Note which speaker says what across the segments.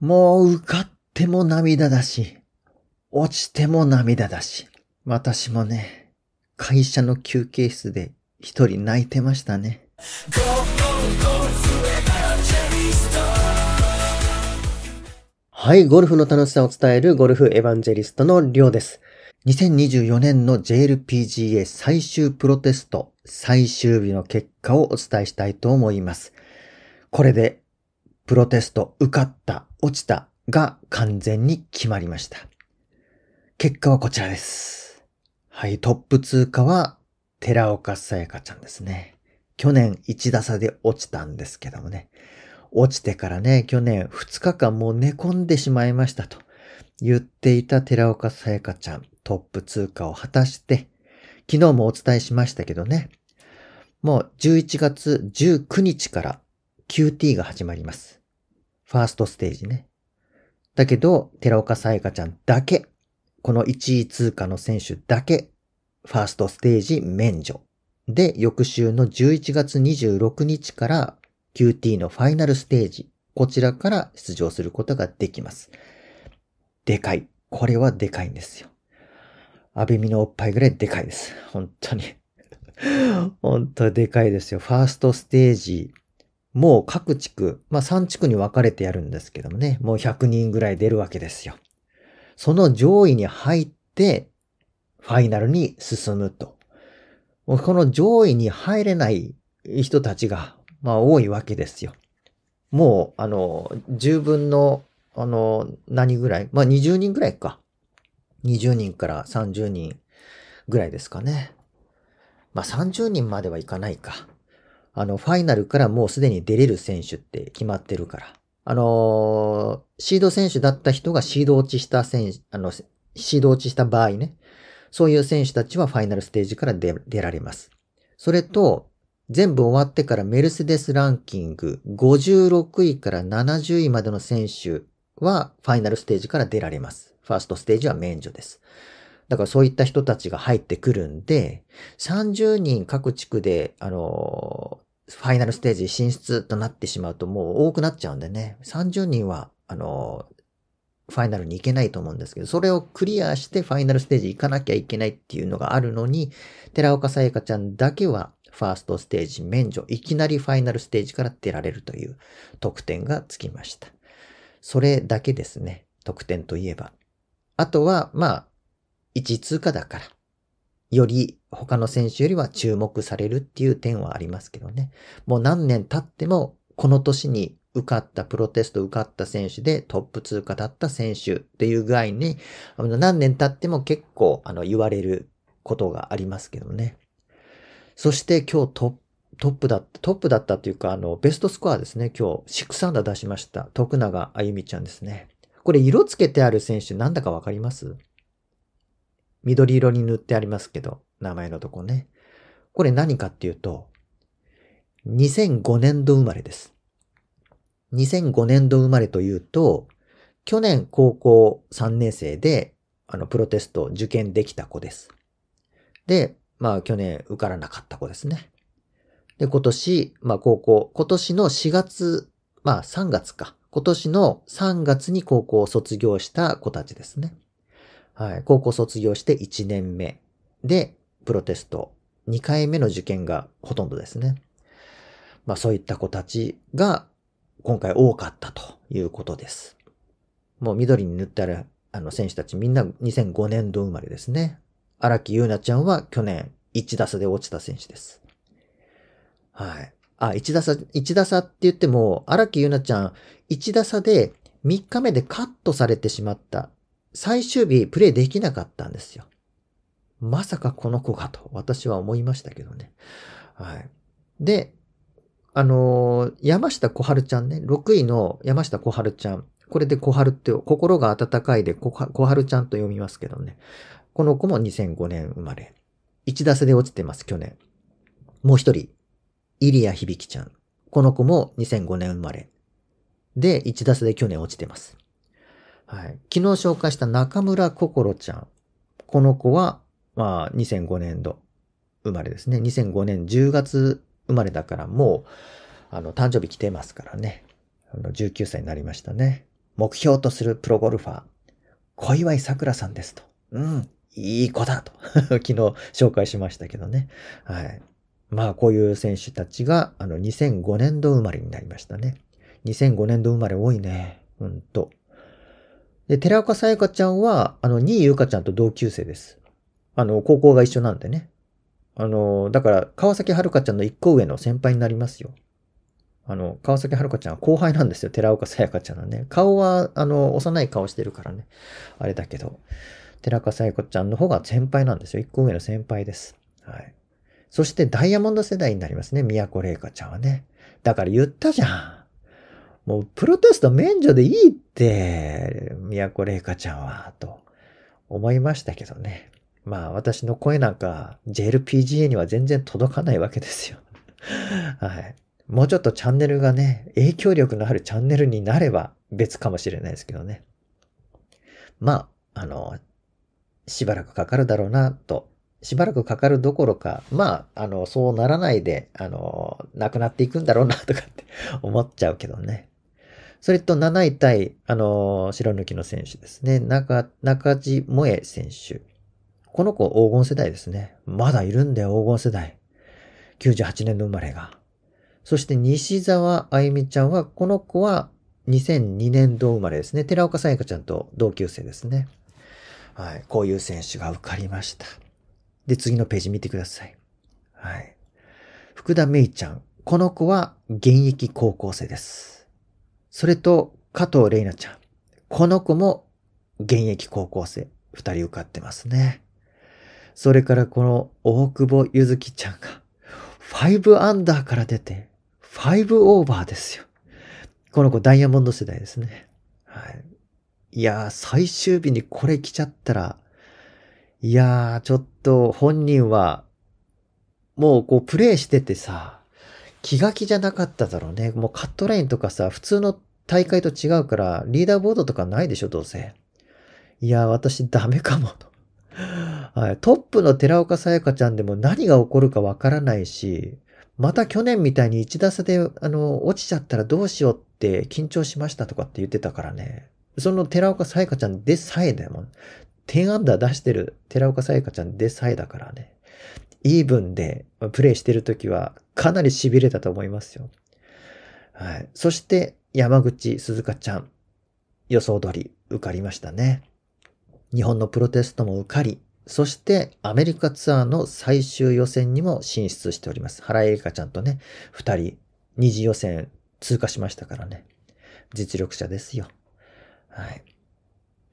Speaker 1: もう受かっても涙だし、落ちても涙だし。私もね、会社の休憩室で一人泣いてましたね。はい、ゴルフの楽しさを伝えるゴルフエヴァンジェリストのりょうです。2024年の JLPGA 最終プロテスト最終日の結果をお伝えしたいと思います。これでプロテスト受かった落ちたが完全に決まりました。結果はこちらです。はい、トップ通過は寺岡さやかちゃんですね。去年1打差で落ちたんですけどもね。落ちてからね、去年2日間もう寝込んでしまいましたと言っていた寺岡さやかちゃん、トップ通過を果たして、昨日もお伝えしましたけどね、もう11月19日から QT が始まります。ファーストステージね。だけど、寺岡さやかちゃんだけ、この1位通過の選手だけ、ファーストステージ免除。で、翌週の11月26日から QT のファイナルステージ、こちらから出場することができます。でかい。これはでかいんですよ。アベミのおっぱいぐらいでかいです。本当に本当でかいですよ。ファーストステージもう各地区、まあ3地区に分かれてやるんですけどもね、もう100人ぐらい出るわけですよ。その上位に入って、ファイナルに進むと。この上位に入れない人たちが、まあ多いわけですよ。もう、あの、10分の、あの、何ぐらいまあ20人ぐらいか。20人から30人ぐらいですかね。まあ30人まではいかないか。あの、ファイナルからもうすでに出れる選手って決まってるから。あのー、シード選手だった人がシード落ちした選手、あの、シード落ちした場合ね、そういう選手たちはファイナルステージから出られます。それと、全部終わってからメルセデスランキング56位から70位までの選手はファイナルステージから出られます。ファーストステージは免除です。だからそういった人たちが入ってくるんで、30人各地区で、あの、ファイナルステージ進出となってしまうともう多くなっちゃうんでね、30人は、あの、ファイナルに行けないと思うんですけど、それをクリアしてファイナルステージ行かなきゃいけないっていうのがあるのに、寺岡さやかちゃんだけはファーストステージ免除、いきなりファイナルステージから出られるという得点がつきました。それだけですね、得点といえば。あとは、まあ、1位通過だから。より他の選手よりは注目されるっていう点はありますけどね。もう何年経っても、この年に受かったプロテスト受かった選手でトップ通過だった選手っていう具合に、何年経っても結構あの言われることがありますけどね。そして今日トップトップだった、トップだったというか、あの、ベストスコアですね。今日、6アンダー出しました。徳永あゆみちゃんですね。これ、色つけてある選手、なんだかわかります緑色に塗ってありますけど、名前のとこね。これ何かっていうと、2005年度生まれです。2005年度生まれというと、去年高校3年生で、あの、プロテスト受験できた子です。で、まあ去年受からなかった子ですね。で、今年、まあ高校、今年の4月、まあ3月か。今年の3月に高校を卒業した子たちですね。はい。高校卒業して1年目で、プロテスト。2回目の受験がほとんどですね。まあそういった子たちが今回多かったということです。もう緑に塗ったら、あの選手たちみんな2005年度生まれですね。荒木優奈ちゃんは去年1打差で落ちた選手です。はい。あ、1打差、1打差って言っても、荒木優奈ちゃん1打差で3日目でカットされてしまった最終日プレイできなかったんですよ。まさかこの子がと私は思いましたけどね。はい。で、あのー、山下小春ちゃんね、6位の山下小春ちゃん。これで小春って、心が温かいで小春ちゃんと読みますけどね。この子も2005年生まれ。1打数で落ちてます、去年。もう一人、イリア響ちゃん。この子も2005年生まれ。で、1打数で去年落ちてます。はい。昨日紹介した中村心ちゃん。この子は、まあ、2005年度生まれですね。2005年10月生まれだから、もう、あの、誕生日来てますからね。あの19歳になりましたね。目標とするプロゴルファー、小祝さくらさんですと。うん、いい子だと。昨日紹介しましたけどね。はい。まあ、こういう選手たちが、あの、2005年度生まれになりましたね。2005年度生まれ多いね。うんと。で、寺岡さやかちゃんは、あの、新井ゆかちゃんと同級生です。あの、高校が一緒なんでね。あの、だから、川崎遥ちゃんの一個上の先輩になりますよ。あの、川崎遥ちゃんは後輩なんですよ。寺岡さやかちゃんはね。顔は、あの、幼い顔してるからね。あれだけど、寺岡さやかちゃんの方が先輩なんですよ。一個上の先輩です。はい。そして、ダイヤモンド世代になりますね。宮古麗香ちゃんはね。だから言ったじゃん。もうプロテスト免除でいいって、宮古玲香ちゃんは、と思いましたけどね。まあ私の声なんか JLPGA には全然届かないわけですよ。はい。もうちょっとチャンネルがね、影響力のあるチャンネルになれば別かもしれないですけどね。まあ、あの、しばらくかかるだろうなと。しばらくかかるどころか、まあ、あの、そうならないで、あの、亡くなっていくんだろうなとかって思っちゃうけどね。それと7位対、あのー、白抜きの選手ですね。中、中地萌え選手。この子黄金世代ですね。まだいるんだよ、黄金世代。98年の生まれが。そして西沢あゆみちゃんは、この子は2002年度生まれですね。寺岡さやかちゃんと同級生ですね。はい。こういう選手が受かりました。で、次のページ見てください。はい。福田芽衣ちゃん。この子は現役高校生です。それと加藤玲奈ちゃん。この子も現役高校生。二人受かってますね。それからこの大久保ゆずきちゃんが5アンダーから出て5オーバーですよ。この子ダイヤモンド世代ですね。はい。いやー、最終日にこれ来ちゃったら、いやー、ちょっと本人は、もうこうプレイしててさ、気が気じゃなかっただろうね。もうカットラインとかさ、普通の大会と違うから、リーダーボードとかないでしょ、どうせ。いや、私ダメかも、と。はい、トップの寺岡さやかちゃんでも何が起こるかわからないし、また去年みたいに1打差で、あの、落ちちゃったらどうしようって緊張しましたとかって言ってたからね。その寺岡さやかちゃんでさえだもう10アンダー出してる寺岡さやかちゃんでさえだからね。イーブンでプレイしてるときはかなり痺れたと思いますよ。はい。そして山口鈴鹿ちゃん、予想通り受かりましたね。日本のプロテストも受かり、そしてアメリカツアーの最終予選にも進出しております。原英リちゃんとね、二人、二次予選通過しましたからね。実力者ですよ。はい。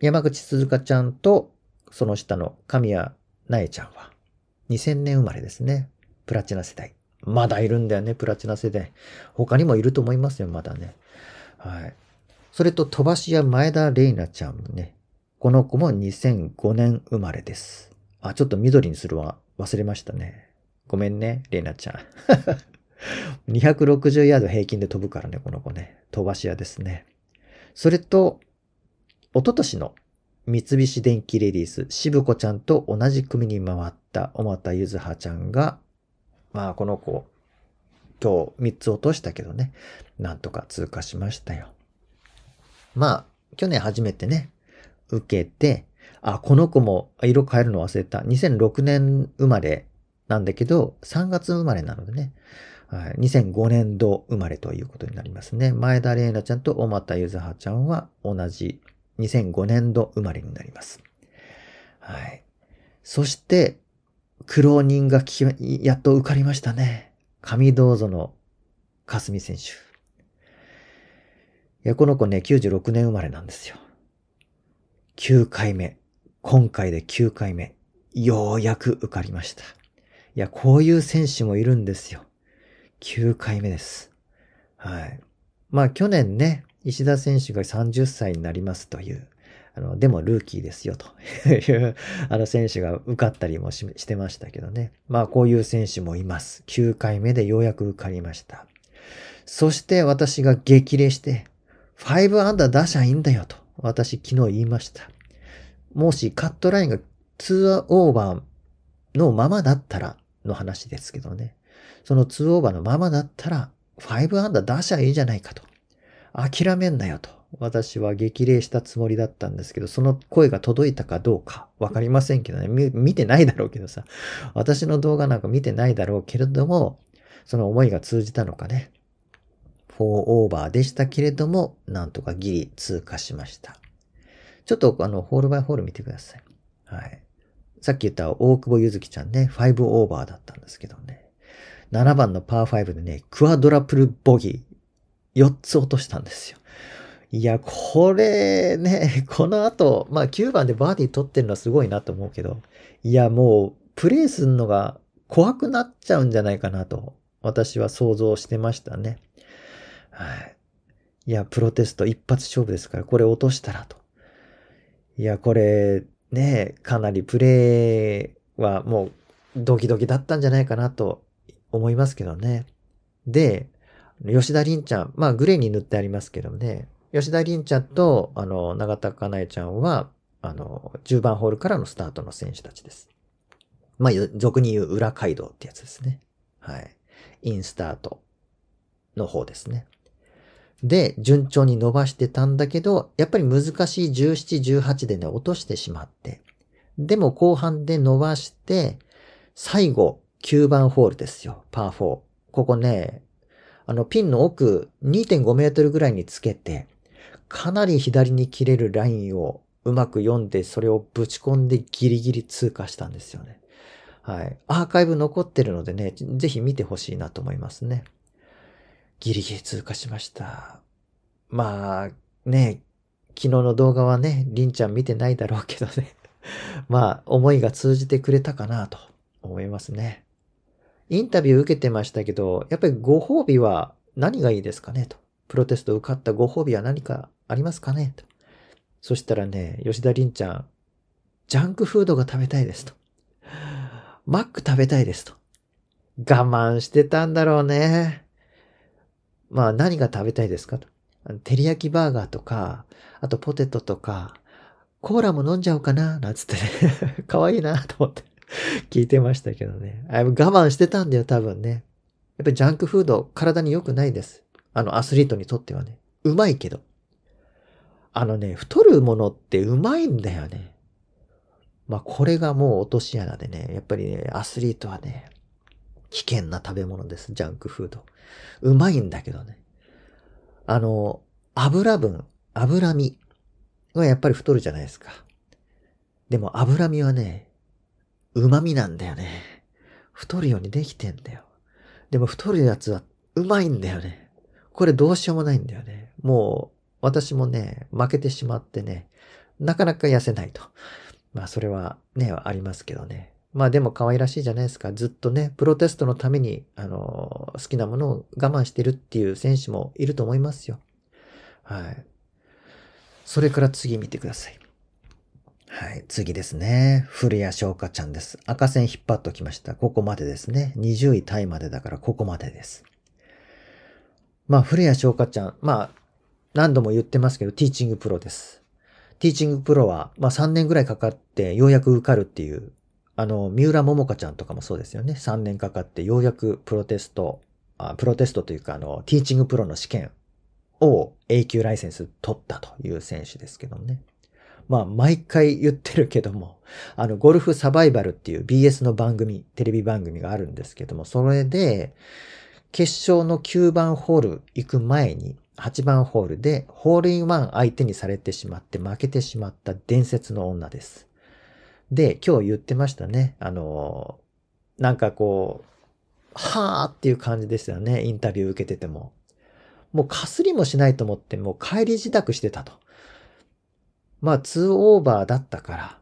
Speaker 1: 山口鈴鹿ちゃんと、その下の神谷苗ちゃんは、2000年生まれですね。プラチナ世代。まだいるんだよね、プラチナ世代。他にもいると思いますよ、まだね。はい。それと、飛ばし屋前田玲奈ちゃんもね。この子も2005年生まれです。あ、ちょっと緑にするわ。忘れましたね。ごめんね、玲奈ちゃん。260 ヤード平均で飛ぶからね、この子ね。飛ばし屋ですね。それと、おととしの三菱電機レディース、渋子ちゃんと同じ組に回った小俣ゆずはちゃんが、まあこの子、今日3つ落としたけどね、なんとか通過しましたよ。まあ、去年初めてね、受けて、あ、この子も色変えるの忘れた。2006年生まれなんだけど、3月生まれなのでね、2005年度生まれということになりますね。前田玲奈ちゃんと小又ゆずはちゃんは同じ2005年度生まれになります。はい。そして、苦労人がやっと受かりましたね。神どうぞの霞選手。いや、この子ね、96年生まれなんですよ。9回目。今回で9回目。ようやく受かりました。いや、こういう選手もいるんですよ。9回目です。はい。まあ去年ね、石田選手が30歳になりますという、あの、でもルーキーですよという あの選手が受かったりもしてましたけどね。まあこういう選手もいます。9回目でようやく受かりました。そして私が激励して、5アンダー出しゃいいんだよと、私昨日言いました。もしカットラインが2オーバーのままだったらの話ですけどね。その2オーバーのままだったら、5アンダー出しゃいいじゃないかと。諦めんなよと。私は激励したつもりだったんですけど、その声が届いたかどうかわかりませんけどね。見てないだろうけどさ。私の動画なんか見てないだろうけれども、その思いが通じたのかね。4オーバーでしたけれども、なんとかギリ通過しました。ちょっとあの、ホールバイホール見てください。はい。さっき言った大久保ゆずきちゃんね、5オーバーだったんですけどね。7番のパー5でね、クアドラプルボギー。4つ落としたんですよ。いや、これね、この後、まあ9番でバーディー取ってるのはすごいなと思うけど、いや、もうプレイすんのが怖くなっちゃうんじゃないかなと、私は想像してましたね。はい。いや、プロテスト一発勝負ですから、これ落としたらと。いや、これ、ね、かなりプレイはもうドキドキだったんじゃないかなと思いますけどね。で、吉田凛ちゃん、まあ、グレーに塗ってありますけどね、吉田凛ちゃんと、あの、永田かなえちゃんは、あの、10番ホールからのスタートの選手たちです。まあ、俗に言う裏街道ってやつですね。はい。インスタートの方ですね。で、順調に伸ばしてたんだけど、やっぱり難しい17、18でね、落としてしまって。でも後半で伸ばして、最後、9番ホールですよ。パー4。ここね、あの、ピンの奥2.5メートルぐらいにつけて、かなり左に切れるラインをうまく読んで、それをぶち込んでギリギリ通過したんですよね。はい。アーカイブ残ってるのでね、ぜひ見てほしいなと思いますね。ギリギリ通過しました。まあ、ね、昨日の動画はね、りんちゃん見てないだろうけどね。まあ、思いが通じてくれたかなと思いますね。インタビュー受けてましたけど、やっぱりご褒美は何がいいですかねと。プロテスト受かったご褒美は何かありますかねと。そしたらね、吉田凛ちゃん、ジャンクフードが食べたいですと。マック食べたいですと。我慢してたんだろうね。まあ何が食べたいですかと。照り焼きバーガーとか、あとポテトとか、コーラも飲んじゃおうかな、なんつってね。可愛いなと思って。聞いてましたけどね。あ我慢してたんだよ、多分ね。やっぱりジャンクフード、体に良くないです。あの、アスリートにとってはね。うまいけど。あのね、太るものってうまいんだよね。まあ、これがもう落とし穴でね、やっぱりね、アスリートはね、危険な食べ物です、ジャンクフード。うまいんだけどね。あの、油分、脂身はやっぱり太るじゃないですか。でも脂身はね、旨味なんだよね。太るようにできてんだよ。でも太るやつはうまいんだよね。これどうしようもないんだよね。もう私もね、負けてしまってね、なかなか痩せないと。まあそれはね、ありますけどね。まあでも可愛らしいじゃないですか。ずっとね、プロテストのために、あの、好きなものを我慢してるっていう選手もいると思いますよ。はい。それから次見てください。はい。次ですね。古谷翔香ちゃんです。赤線引っ張っときました。ここまでですね。20位タイまでだからここまでです。まあ、古谷翔香ちゃん。まあ、何度も言ってますけど、ティーチングプロです。ティーチングプロは、まあ3年ぐらいかかってようやく受かるっていう、あの、三浦桃香ちゃんとかもそうですよね。3年かかってようやくプロテスト、あプロテストというか、あの、ティーチングプロの試験を A 級ライセンス取ったという選手ですけどもね。まあ、毎回言ってるけども、あの、ゴルフサバイバルっていう BS の番組、テレビ番組があるんですけども、それで、決勝の9番ホール行く前に、8番ホールでホールインワン相手にされてしまって負けてしまった伝説の女です。で、今日言ってましたね。あの、なんかこう、はーっていう感じですよね。インタビュー受けてても。もうかすりもしないと思って、もう帰り自宅してたと。まあ2オーバーだったから、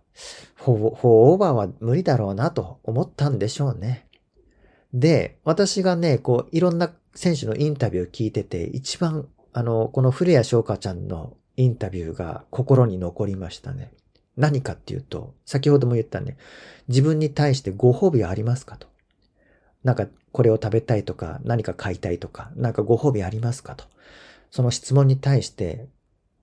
Speaker 1: 4, オーバーは無理だろうなと思ったんでしょうね。で、私がね、こう、いろんな選手のインタビューを聞いてて、一番、あの、この古谷翔香ちゃんのインタビューが心に残りましたね。何かっていうと、先ほども言ったね、自分に対してご褒美はありますかと。なんか、これを食べたいとか、何か買いたいとか、なんかご褒美ありますかと。その質問に対して、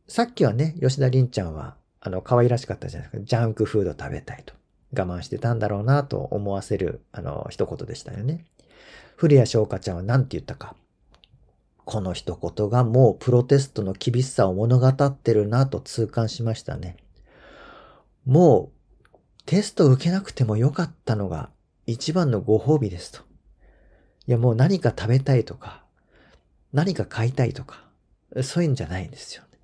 Speaker 1: さっきはね、吉田凛ちゃんは、あの、可愛らしかったじゃないですか。ジャンクフード食べたいと。我慢してたんだろうなと思わせる、あの、一言でしたよね。古谷翔香ちゃんは何て言ったか。この一言がもうプロテストの厳しさを物語ってるなと痛感しましたね。もうテスト受けなくてもよかったのが一番のご褒美ですと。いやもう何か食べたいとか、何か買いたいとか、そういうんじゃないんですよね。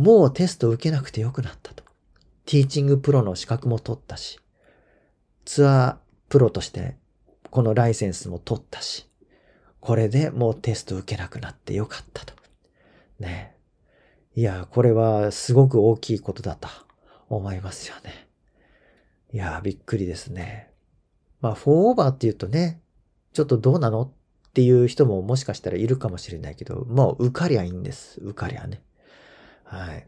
Speaker 1: もうテスト受けなくてよくなったと。ティーチングプロの資格も取ったし、ツアープロとしてこのライセンスも取ったし、これでもうテスト受けなくなってよかったと。ねいや、これはすごく大きいことだと思いますよね。いや、びっくりですね。まあ、4オーバーって言うとね、ちょっとどうなのっていう人ももしかしたらいるかもしれないけど、もう受かりゃいいんです。受かりゃね。はい。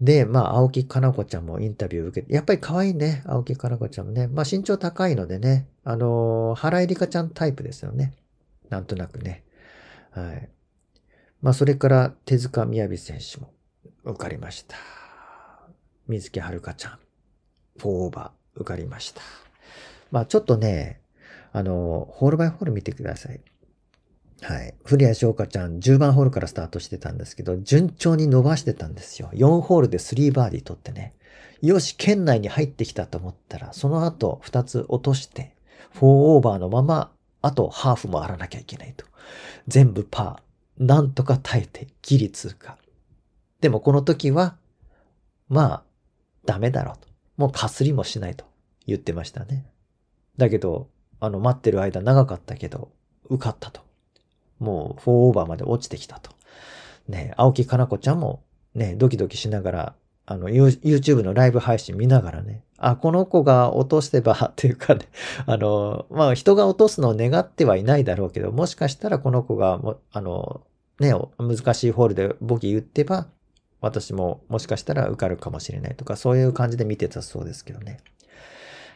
Speaker 1: で、まあ、青木かな子ちゃんもインタビュー受けて、やっぱり可愛いね、青木かな子ちゃんもね。まあ、身長高いのでね、あのー、原井里香ちゃんタイプですよね。なんとなくね。はい。まあ、それから手塚みやび選手も受かりました。水木遥ちゃん、4オーバー受かりました。まあ、ちょっとね、あのー、ホールバイホール見てください。はい。古谷翔香ちゃん、10番ホールからスタートしてたんですけど、順調に伸ばしてたんですよ。4ホールで3バーディー取ってね。よし、県内に入ってきたと思ったら、その後2つ落として、4オーバーのまま、あとハーフもあらなきゃいけないと。全部パー。なんとか耐えて、ギリ通過。でもこの時は、まあ、ダメだろうと。もうかすりもしないと言ってましたね。だけど、あの、待ってる間長かったけど、受かったと。もう4オーバーまで落ちてきたと。ね、青木かな子ちゃんもね、ドキドキしながら、あの、YouTube のライブ配信見ながらね、あ、この子が落とせばっていうかね、あの、まあ、人が落とすのを願ってはいないだろうけど、もしかしたらこの子がも、あの、ね、難しいホールでボギー打ってば、私ももしかしたら受かるかもしれないとか、そういう感じで見てたそうですけどね。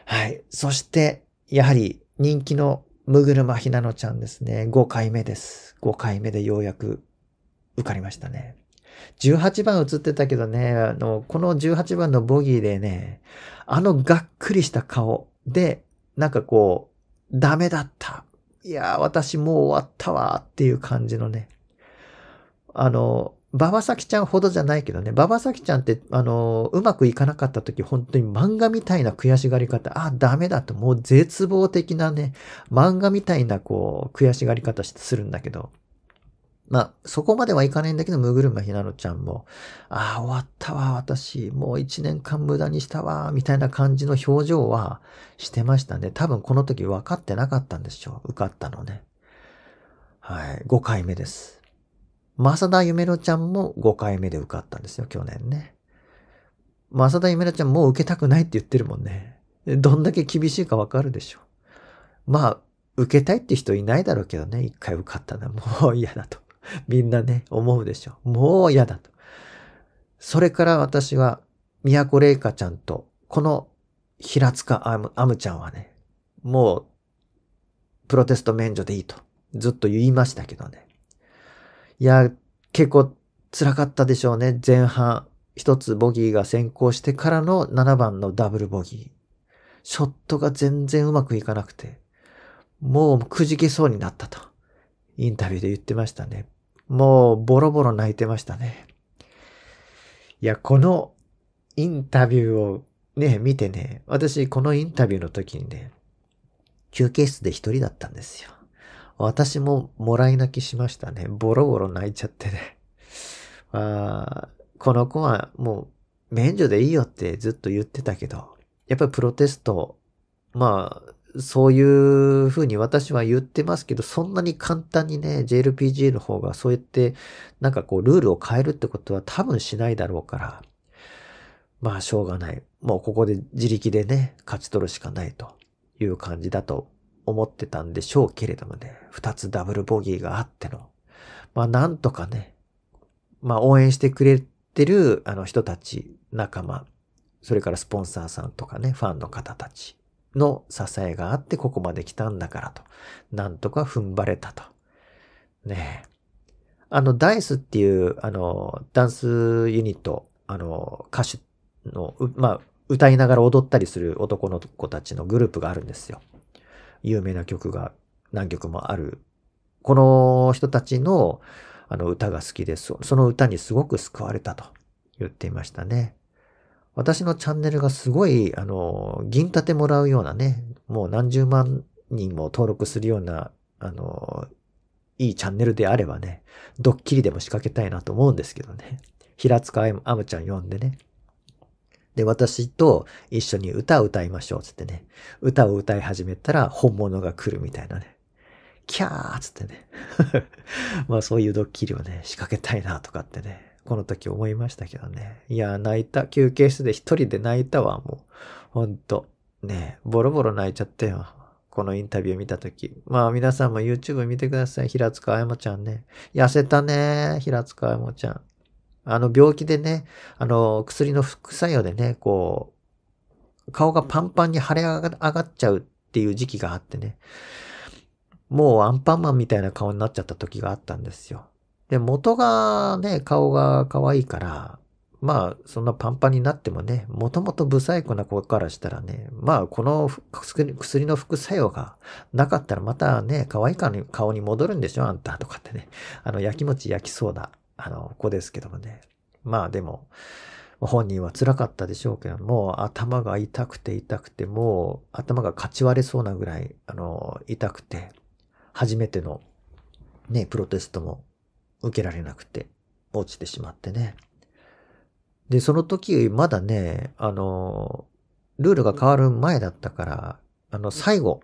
Speaker 1: はい。そして、やはり人気のむぐるまひなのちゃんですね。5回目です。5回目でようやく受かりましたね。18番映ってたけどね、あの、この18番のボギーでね、あのがっくりした顔で、なんかこう、ダメだった。いやー、私もう終わったわっていう感じのね。あの、ババサキちゃんほどじゃないけどね、ババサキちゃんって、あの、うまくいかなかった時、本当に漫画みたいな悔しがり方、あ、ダメだと、もう絶望的なね、漫画みたいな、こう、悔しがり方するんだけど、まあ、そこまではいかないんだけど、ムグルマひなのちゃんも、ああ、終わったわ、私、もう一年間無駄にしたわ、みたいな感じの表情はしてましたね。多分この時分かってなかったんでしょう。受かったのね。はい、5回目です。正田夢乃ちゃんも5回目で受かったんですよ、去年ね。正田夢乃ちゃんもう受けたくないって言ってるもんね。どんだけ厳しいかわかるでしょ。まあ、受けたいって人いないだろうけどね、一回受かったな、もう嫌だと。みんなね、思うでしょ。もう嫌だと。それから私は、宮古玲香ちゃんと、この平塚アム、アムちゃんはね、もう、プロテスト免除でいいと、ずっと言いましたけどね。いや、結構辛かったでしょうね。前半、一つボギーが先行してからの7番のダブルボギー。ショットが全然うまくいかなくて、もうくじけそうになったと、インタビューで言ってましたね。もうボロボロ泣いてましたね。いや、このインタビューをね、見てね、私このインタビューの時にね、休憩室で一人だったんですよ。私ももらい泣きしましたね。ボロボロ泣いちゃってね。あこの子はもう免除でいいよってずっと言ってたけど、やっぱりプロテスト、まあ、そういうふうに私は言ってますけど、そんなに簡単にね、JLPG の方がそうやって、なんかこう、ルールを変えるってことは多分しないだろうから、まあ、しょうがない。もうここで自力でね、勝ち取るしかないという感じだと思ってたんでしょうけれどもね、二つダブルボギーがあっての、まあなんとかね、まあ応援してくれてるあの人たち、仲間、それからスポンサーさんとかね、ファンの方たちの支えがあってここまで来たんだからと、なんとか踏ん張れたと。ねえ。あの、ダイスっていう、あの、ダンスユニット、あの、歌手の、まあ、歌いながら踊ったりする男の子たちのグループがあるんですよ。有名な曲が何曲もある。この人たちのあの歌が好きです。その歌にすごく救われたと言っていましたね。私のチャンネルがすごい、あの、銀立てもらうようなね、もう何十万人も登録するような、あの、いいチャンネルであればね、ドッキリでも仕掛けたいなと思うんですけどね。平塚あむちゃん読んでね。で、私と一緒に歌を歌いましょう、つってね。歌を歌い始めたら本物が来るみたいなね。キャーつってね。まあそういうドッキリをね、仕掛けたいなとかってね、この時思いましたけどね。いや、泣いた。休憩室で一人で泣いたわ、もう。ほんと。ねボロボロ泣いちゃったよ。このインタビュー見た時。まあ皆さんも YouTube 見てください。平塚あやもちゃんね。痩せたね。平塚あやもちゃん。あの病気でね、あの薬の副作用でね、こう、顔がパンパンに腫れ上がっちゃうっていう時期があってね、もうアンパンマンみたいな顔になっちゃった時があったんですよ。で、元がね、顔が可愛いから、まあ、そんなパンパンになってもね、もともと不細工な子からしたらね、まあ、この薬の副作用がなかったらまたね、可愛い顔に戻るんでしょあんたとかってね。あの、焼き餅焼きそうだ。あの、子ですけどもね。まあでも、本人は辛かったでしょうけども、頭が痛くて痛くて、もう頭がかち割れそうなぐらい、あの、痛くて、初めての、ね、プロテストも受けられなくて、落ちてしまってね。で、その時、まだね、あの、ルールが変わる前だったから、あの、最後、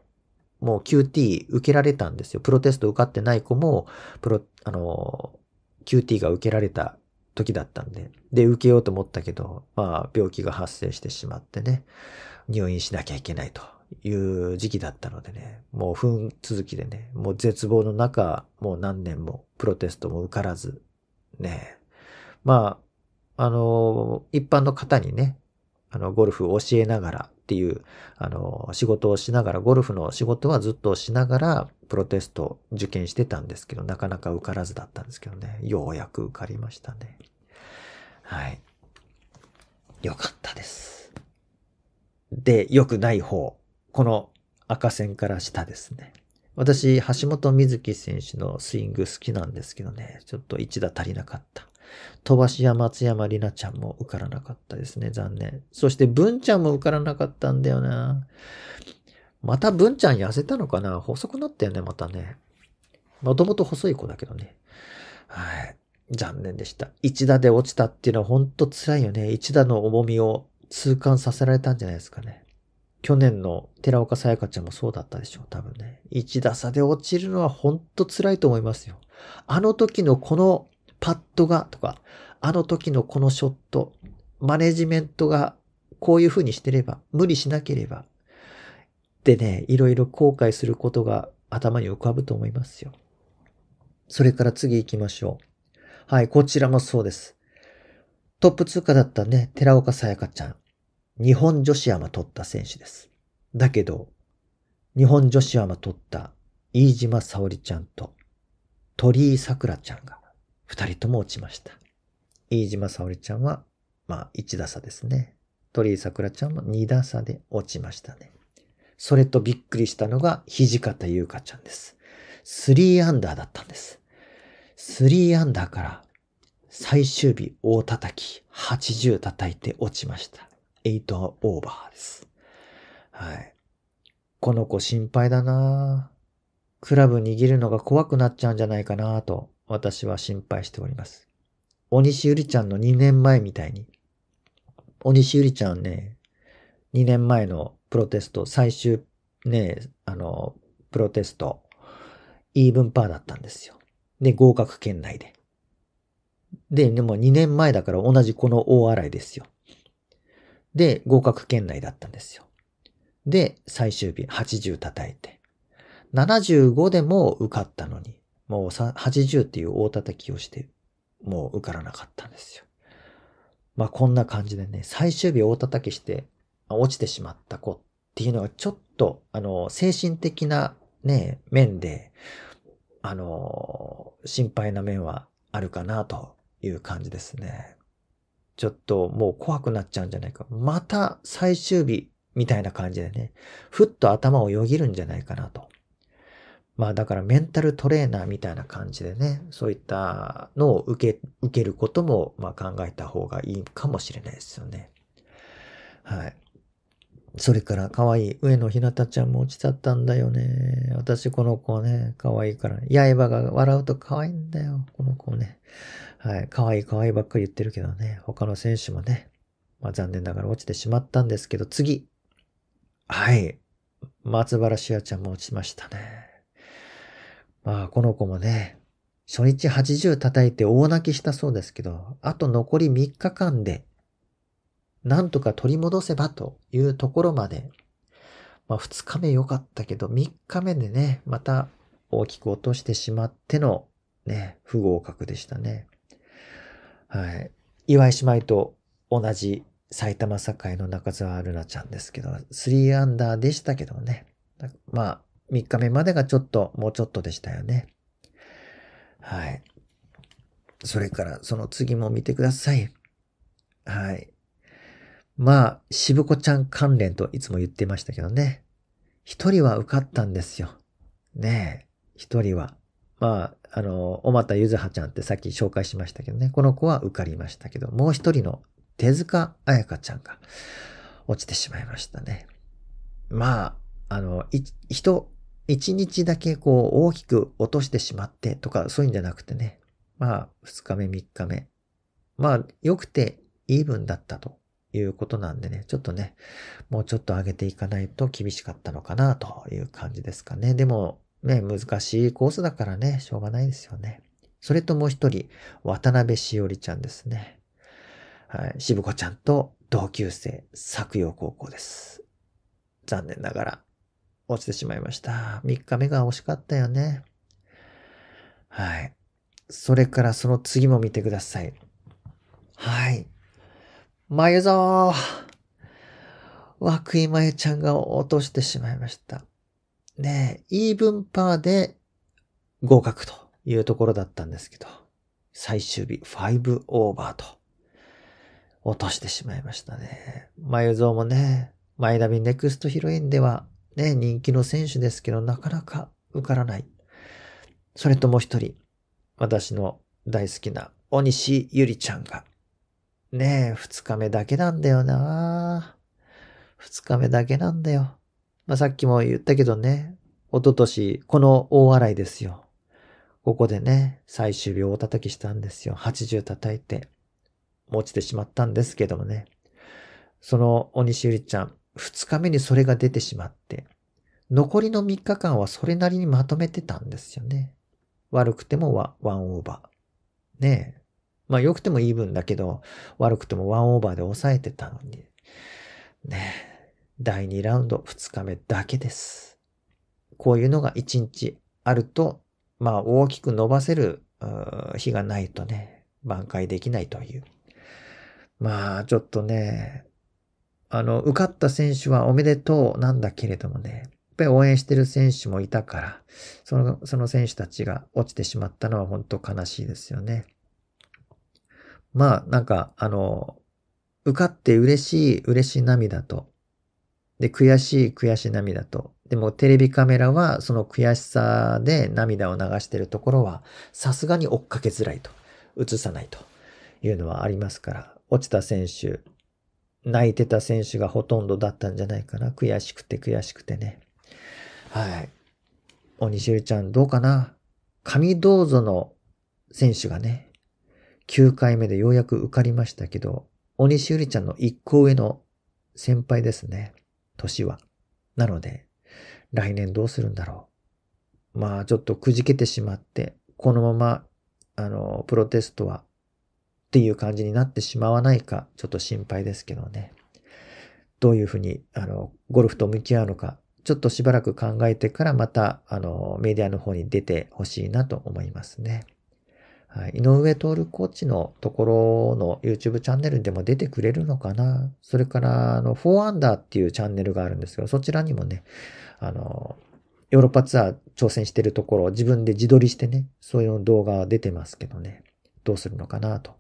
Speaker 1: もう QT 受けられたんですよ。プロテスト受かってない子も、プロ、あの、QT が受けられた時だったんで、で、受けようと思ったけど、まあ、病気が発生してしまってね、入院しなきゃいけないという時期だったのでね、もう不続きでね、もう絶望の中、もう何年もプロテストも受からず、ね、まあ、あの、一般の方にね、あの、ゴルフを教えながらっていう、あの、仕事をしながら、ゴルフの仕事はずっとしながら、プロテスト受験してたんですけど、なかなか受からずだったんですけどね、ようやく受かりましたね。はい。よかったです。で、良くない方。この赤線から下ですね。私、橋本瑞希選手のスイング好きなんですけどね、ちょっと一打足りなかった。飛ばしや松山里奈ちゃんも受からなかったですね。残念。そして、文ちゃんも受からなかったんだよな。また文ちゃん痩せたのかな細くなったよね、またね。もともと細い子だけどね。はい。残念でした。一打で落ちたっていうのは本当辛いよね。一打の重みを痛感させられたんじゃないですかね。去年の寺岡さやかちゃんもそうだったでしょう、多分ね。一打差で落ちるのは本当辛いと思いますよ。あの時のこのパッドがとか、あの時のこのショット、マネジメントがこういう風にしてれば、無理しなければ、ってね、いろいろ後悔することが頭に浮かぶと思いますよ。それから次行きましょう。はい、こちらもそうです。トップ通過だったね、寺岡さやかちゃん。日本女子アマ取った選手です。だけど、日本女子アマ取った飯島沙織ちゃんと鳥居桜ちゃんが、二人とも落ちました。飯島沙織ちゃんは、まあ、一打差ですね。鳥居桜ちゃんも二打差で落ちましたね。それとびっくりしたのが、土方優香ちゃんです。3アンダーだったんです。3アンダーから最終日大叩き、80叩いて落ちました。8オーバーです。はい。この子心配だなクラブ握るのが怖くなっちゃうんじゃないかなと私は心配しております。鬼しゆりちゃんの2年前みたいに。鬼しゆりちゃんね、2年前のプロテスト、最終ね、あの、プロテスト、イーブンパーだったんですよ。で、合格圏内で。で、でも2年前だから同じこの大洗ですよ。で、合格圏内だったんですよ。で、最終日80叩いて。75でも受かったのに。もう80っていう大叩きをして、もう受からなかったんですよ。まあこんな感じでね、最終日大叩きして落ちてしまった子っていうのはちょっと、あの、精神的なね、面で、あの、心配な面はあるかなという感じですね。ちょっともう怖くなっちゃうんじゃないか。また最終日みたいな感じでね、ふっと頭をよぎるんじゃないかなとまあだからメンタルトレーナーみたいな感じでね、そういったのを受け、受けることもまあ考えた方がいいかもしれないですよね。はい。それから可愛い上野ひなたちゃんも落ちちゃったんだよね。私この子ね、可愛いから、刃が笑うと可愛いんだよ、この子ね。はい、可愛い可愛いばっかり言ってるけどね、他の選手もね、まあ残念ながら落ちてしまったんですけど、次。はい。松原しあちゃんも落ちましたね。まあ、この子もね、初日80叩いて大泣きしたそうですけど、あと残り3日間で、なんとか取り戻せばというところまで、まあ2日目良かったけど、3日目でね、また大きく落としてしまっての、ね、不合格でしたね。はい。岩井姉妹と同じ埼玉栄の中澤ルナちゃんですけど、3アンダーでしたけどね。まあ、3日目までがちょっと、もうちょっとでしたよね。はい。それからその次も見てください。はい。まあ、しぶ子ちゃん関連といつも言ってましたけどね。一人は受かったんですよ。ねえ、一人は。まあ、あの、またゆずはちゃんってさっき紹介しましたけどね。この子は受かりましたけど、もう一人の手塚彩香ちゃんが落ちてしまいましたね。まあ、あの、人、一日だけこう大きく落としてしまってとかそういうんじゃなくてね、まあ二日目三日目、まあ良くてイーブンだったということなんでね、ちょっとね、もうちょっと上げていかないと厳しかったのかなという感じですかね。でもね、難しいコースだからね、しょうがないですよね。それともう一人、渡辺しおりちゃんですね。はい、渋子ちゃんと同級生、作陽高校です。残念ながら落ちてしまいました。3日目が惜しかったよね。はい。それからその次も見てください。はい。まゆぞー枠井まゆちゃんが落としてしまいました。ねえ、イーブンパーで合格というところだったんですけど、最終日5オーバーと落としてしまいましたね。まゆぞうもね、マイナビネクストヒロインではね、人気の選手ですけど、なかなか受からない。それともう一人、私の大好きな大西ゆりちゃんが、ねえ、二日目だけなんだよな二日目だけなんだよ。まあ、さっきも言ったけどね、一昨年、この大洗ですよ。ここでね、最終日大叩きしたんですよ。80叩いて、落ちてしまったんですけどもね。その、大西ゆりちゃん、2日目にそれが出てしまって、残りの3日間はそれなりにまとめてたんですよね。悪くてもワンオーバー。ねえ。まあ良くてもイーブンだけど、悪くてもワンオーバーで抑えてたのに。ねえ。第2ラウンド2日目だけです。こういうのが1日あると、まあ大きく伸ばせる日がないとね、挽回できないという。まあちょっとね、あの、受かった選手はおめでとうなんだけれどもね、やっぱり応援してる選手もいたから、その、その選手たちが落ちてしまったのは本当悲しいですよね。まあ、なんか、あの、受かって嬉しい、嬉しい涙と、で、悔しい、悔しい涙と、でもテレビカメラはその悔しさで涙を流してるところは、さすがに追っかけづらいと、映さないというのはありますから、落ちた選手、泣いてた選手がほとんどだったんじゃないかな。悔しくて悔しくてね。はい。おにしるちゃんどうかな神どうぞの選手がね、9回目でようやく受かりましたけど、おにしゅりちゃんの一個上の先輩ですね。年は。なので、来年どうするんだろう。まあちょっとくじけてしまって、このまま、あの、プロテストはっていう感じになってしまわないか、ちょっと心配ですけどね。どういうふうに、あの、ゴルフと向き合うのか、ちょっとしばらく考えてからまた、あの、メディアの方に出てほしいなと思いますね。はい、井上徹コーチのところの YouTube チャンネルでも出てくれるのかなそれから、あの、4アンダーっていうチャンネルがあるんですけど、そちらにもね、あの、ヨーロッパツアー挑戦してるところを自分で自撮りしてね、そういう動画は出てますけどね。どうするのかなと。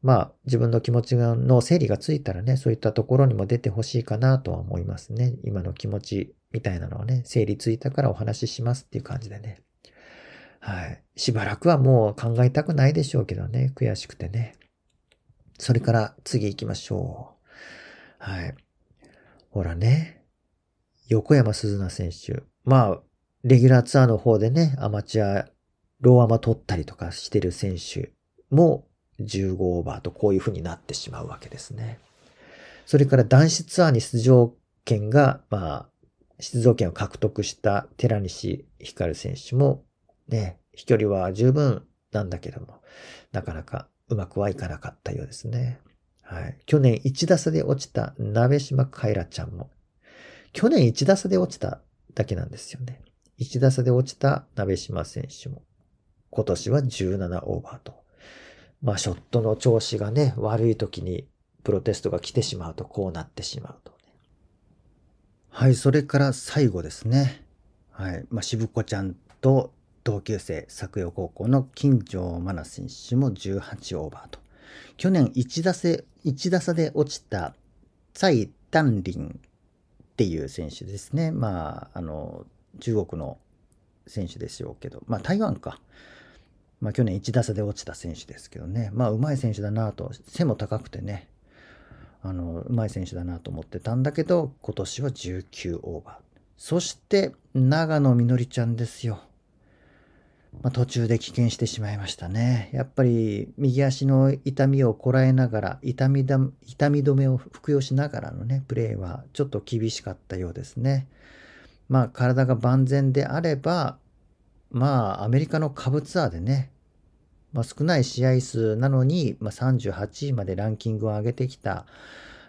Speaker 1: まあ、自分の気持ちの整理がついたらね、そういったところにも出てほしいかなとは思いますね。今の気持ちみたいなのをね、整理ついたからお話ししますっていう感じでね。はい。しばらくはもう考えたくないでしょうけどね、悔しくてね。それから次行きましょう。はい。ほらね、横山鈴奈選手。まあ、レギュラーツアーの方でね、アマチュア、ローアマ取ったりとかしてる選手も15オーバーとこういうふうになってしまうわけですね。それから男子ツアーに出場権が、まあ、出場権を獲得した寺西光選手も、ね、飛距離は十分なんだけども、なかなかうまくはいかなかったようですね。はい。去年1打差で落ちた鍋島カイラちゃんも、去年1打差で落ちただけなんですよね。1打差で落ちた鍋島選手も、今年は17オーバーとまあ、ショットの調子がね、悪い時にプロテストが来てしまうとこうなってしまうと、ね。はい、それから最後ですね。はい、まあ、渋子ちゃんと同級生、作陽高校の金城真奈選手も18オーバーと。去年1打差、1打差で落ちた蔡丹林っていう選手ですね。まあ、あの、中国の選手でしょうけど、まあ、台湾か。まあ、去年1打差で落ちた選手ですけどね、まあ、うまい選手だなと、背も高くてね、あの、うまい選手だなと思ってたんだけど、今年は19オーバー。そして、長野みのりちゃんですよ。まあ、途中で棄権してしまいましたね。やっぱり右足の痛みをこらえながら痛みだ、痛み止めを服用しながらのね、プレーはちょっと厳しかったようですね。まあ体が万全であれば、まあ、アメリカの下部ツアーでね、まあ、少ない試合数なのに、まあ、38位までランキングを上げてきた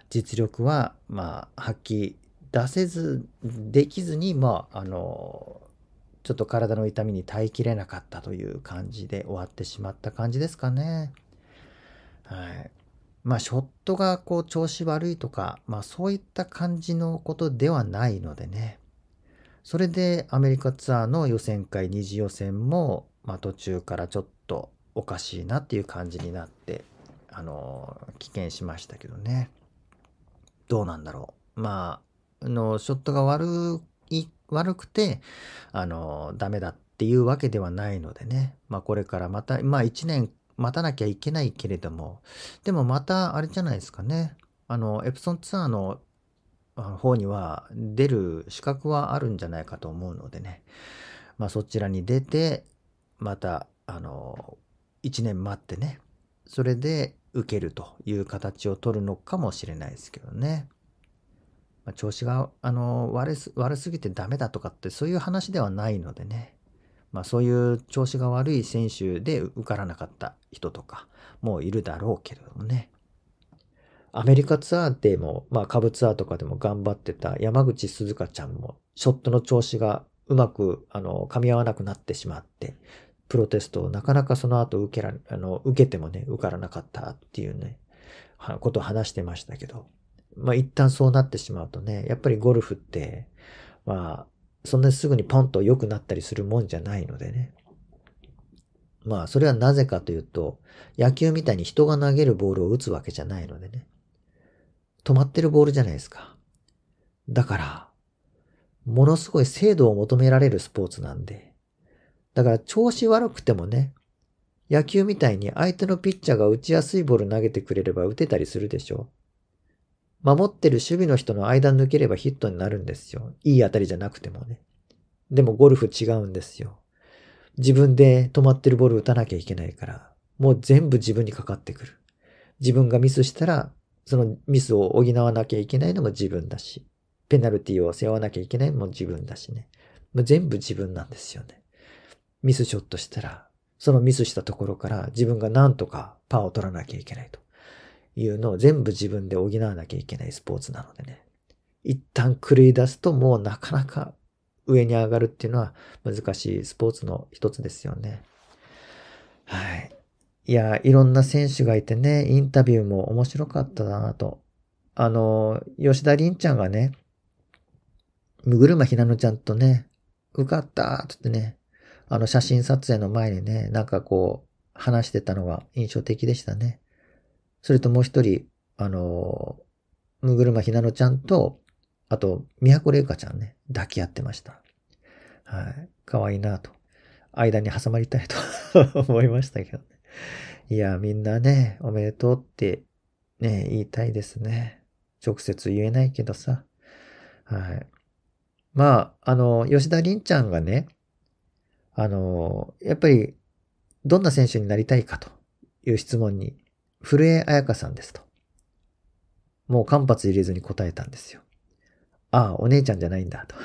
Speaker 1: 実力は、まあ、発揮出せず、できずに、まあ、あの、ちょっと体の痛みに耐えきれなかったという感じで終わってしまった感じですかね。はい。まあ、ショットがこう調子悪いとか、まあ、そういった感じのことではないのでね。それでアメリカツアーの予選会2次予選も、まあ、途中からちょっとおかしいなっていう感じになってあの棄権しましたけどねどうなんだろうまあのショットが悪い悪くてあのダメだっていうわけではないのでね、まあ、これからまたまあ1年待たなきゃいけないけれどもでもまたあれじゃないですかねあのエプソンツアーの方には出る資格はあるんじゃないかと思うのでね、まあ、そちらに出てまたあの1年待ってねそれで受けるという形を取るのかもしれないですけどね。まあ、調子があの悪す悪すぎてダメだとかってそういう話ではないのでね、まあ、そういう調子が悪い選手で受からなかった人とかもいるだろうけれどもね。アメリカツアーでも、まあ株ツアーとかでも頑張ってた山口鈴香ちゃんも、ショットの調子がうまく、あの、噛み合わなくなってしまって、プロテストをなかなかその後受けら、あの、受けてもね、受からなかったっていうね、ことを話してましたけど、まあ一旦そうなってしまうとね、やっぱりゴルフって、まあ、そんなにすぐにポンと良くなったりするもんじゃないのでね。まあ、それはなぜかというと、野球みたいに人が投げるボールを打つわけじゃないのでね。止まってるボールじゃないですか。だから、ものすごい精度を求められるスポーツなんで、だから調子悪くてもね、野球みたいに相手のピッチャーが打ちやすいボール投げてくれれば打てたりするでしょ。守ってる守備の人の間抜ければヒットになるんですよ。いい当たりじゃなくてもね。でもゴルフ違うんですよ。自分で止まってるボール打たなきゃいけないから、もう全部自分にかかってくる。自分がミスしたらそのミスを補わなきゃいけないのが自分だし、ペナルティを背負わなきゃいけないのも自分だしね。ま全部自分なんですよね。ミスショットしたら、そのミスしたところから自分が何とかパーを取らなきゃいけないというのを全部自分で補わなきゃいけないスポーツなのでね。一旦狂い出すともうなかなか上に上がるっていうのは難しいスポーツの一つですよね。はい。いや、いろんな選手がいてね、インタビューも面白かったなと。あの、吉田凛ちゃんがね、むぐるまひなのちゃんとね、受かったつってね、あの写真撮影の前にね、なんかこう、話してたのが印象的でしたね。それともう一人、あの、むぐるまひなのちゃんと、あと、宮古玲香ちゃんね、抱き合ってました。はい。可愛いなと。間に挟まりたいと 思いましたけどね。いや、みんなね、おめでとうって、ね、言いたいですね。直接言えないけどさ。はい。まあ、あの、吉田凛ちゃんがね、あの、やっぱり、どんな選手になりたいかという質問に、古江彩香さんですと。もう間髪入れずに答えたんですよ。ああ、お姉ちゃんじゃないんだと。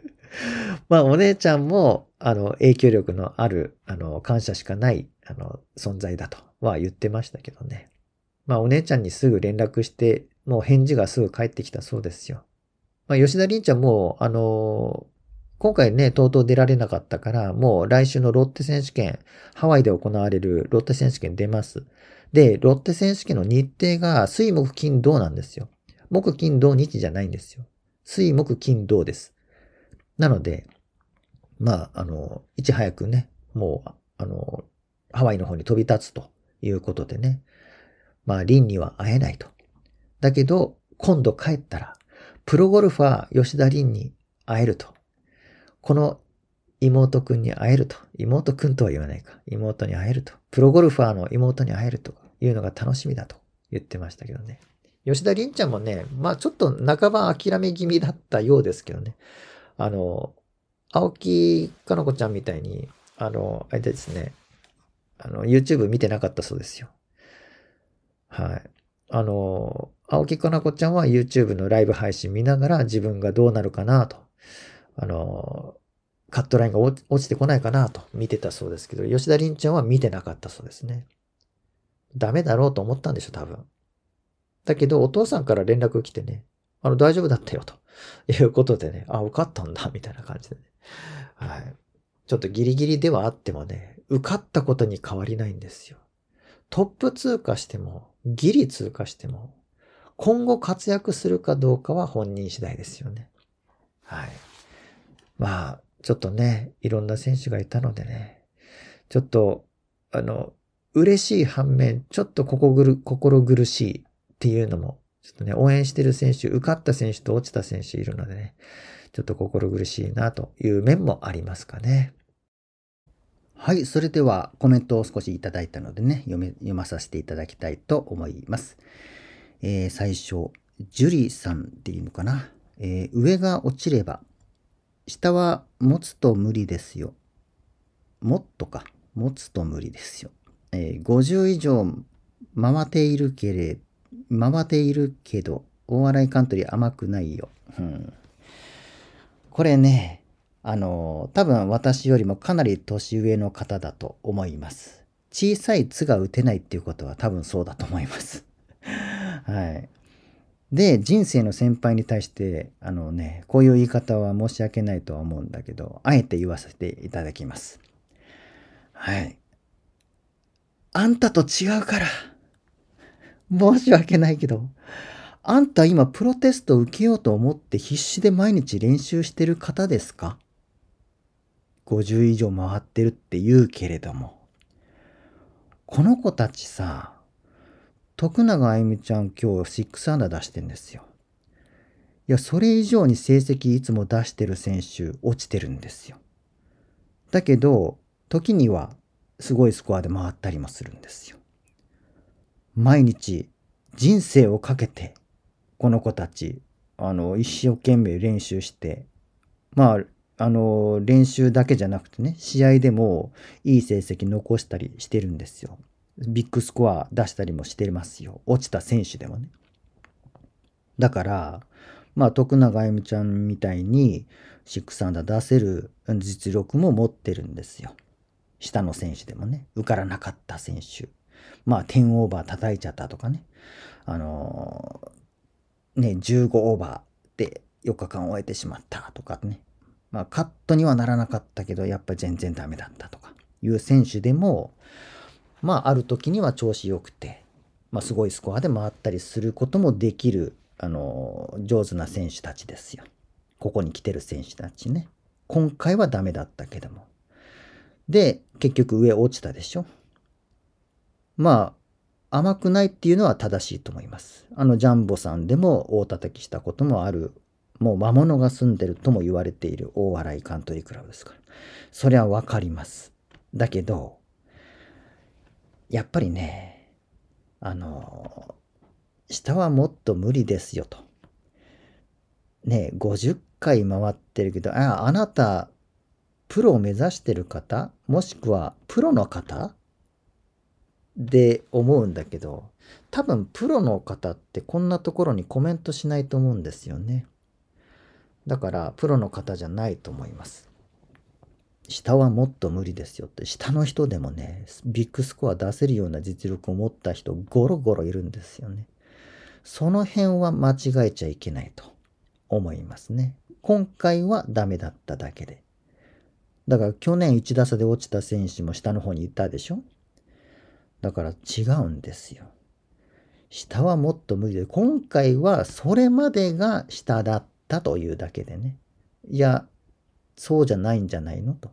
Speaker 1: まあ、お姉ちゃんも、あの、影響力のある、あの、感謝しかないあの、存在だとは言ってましたけどね。まあ、お姉ちゃんにすぐ連絡して、もう返事がすぐ返ってきたそうですよ。まあ、吉田凛ちゃんも、あの、今回ね、とうとう出られなかったから、もう来週のロッテ選手権、ハワイで行われるロッテ選手権出ます。で、ロッテ選手権の日程が水木金土なんですよ。木金土日じゃないんですよ。水木金土です。なので、まあ、あの、いち早くね、もう、あの、ハワイの方に飛び立つということでね。まあ、リンには会えないと。だけど、今度帰ったら、プロゴルファー吉田リンに会えると。この妹くんに会えると。妹くんとは言わないか。妹に会えると。プロゴルファーの妹に会えるというのが楽しみだと言ってましたけどね。吉田凛ちゃんもね、まあちょっと半ば諦め気味だったようですけどね。あの、青木かの子ちゃんみたいに、あの、あれですね、あの、YouTube 見てなかったそうですよ。はい。あの、青木かなこちゃんは YouTube のライブ配信見ながら自分がどうなるかなと、あの、カットラインが落ちてこないかなと見てたそうですけど、吉田凛ちゃんは見てなかったそうですね。ダメだろうと思ったんでしょ、多分。だけど、お父さんから連絡来てね、あの、大丈夫だったよ、と いうことでね、あ、受かったんだ、みたいな感じでね。はい。ちょっとギリギリではあってもね、受かったことに変わりないんですよ。トップ通過しても、ギリ通過しても、今後活躍するかどうかは本人次第ですよね。はい。まあ、ちょっとね、いろんな選手がいたのでね、ちょっと、あの、嬉しい反面、ちょっと心苦しいっていうのも、ちょっとね、応援してる選手、受かった選手と落ちた選手いるのでね、ちょっと心苦しいなという面もありますかね。はい、それではコメントを少しいただいたのでね、読め読まさせていただきたいと思います。えー、最初、ジュリーさんっていうのかな。えー、上が落ちれば、下は持つと無理ですよ。もっとか、持つと無理ですよ。えー、50以上回っているけれ、回っているけど、大洗カントリー甘くないよ。うん、これね、あの、多分私よりもかなり年上の方だと思います。小さい「つ」が打てないっていうことは多分そうだと思います。はい。で、人生の先輩に対して、あのね、こういう言い方は申し訳ないとは思うんだけど、あえて言わせていただきます。はい。あんたと違うから。申し訳ないけど、あんた今プロテスト受けようと思って必死で毎日練習してる方ですか50以上回ってるって言うけれども、この子たちさ、徳永あゆみちゃん今日6アンダー出してんですよ。いや、それ以上に成績いつも出してる選手落ちてるんですよ。だけど、時にはすごいスコアで回ったりもするんですよ。毎日人生をかけて、この子たち、あの、一生懸命練習して、まあ、あの、練習だけじゃなくてね、試合でもいい成績残したりしてるんですよ。ビッグスコア出したりもしてますよ。落ちた選手でもね。だから、まあ、徳永あゆみちゃんみたいに、6アンダー出せる実力も持ってるんですよ。下の選手でもね、受からなかった選手。まあ、10オーバー叩いちゃったとかね。あのー、ね、15オーバーで4日間終えてしまったとかね。まあ、カットにはならなかったけど、やっぱ全然ダメだったとかいう選手でも、まあ、ある時には調子良くて、まあ、すごいスコアで回ったりすることもできる、あの、上手な選手たちですよ。ここに来てる選手たちね。今回はダメだったけども。で、結局上落ちたでしょ。まあ、甘くないっていうのは正しいと思います。あの、ジャンボさんでも大叩きしたこともあるもう魔物が住んでるとも言われている大洗カントリークラブですから。そりゃわかります。だけど、やっぱりね、あの、下はもっと無理ですよと。ね、50回回ってるけど、あ、あなた、プロを目指してる方、もしくはプロの方で思うんだけど、多分プロの方ってこんなところにコメントしないと思うんですよね。だからプロの方じゃないと思います。下はもっと無理ですよって、下の人でもね、ビッグスコア出せるような実力を持った人、ゴロゴロいるんですよね。その辺は間違えちゃいけないと思いますね。今回はダメだっただけで。だから去年1打差で落ちた選手も下の方にいたでしょだから違うんですよ。下はもっと無理で、今回はそれまでが下だったというだけでね。いや、そうじゃないんじゃないのと。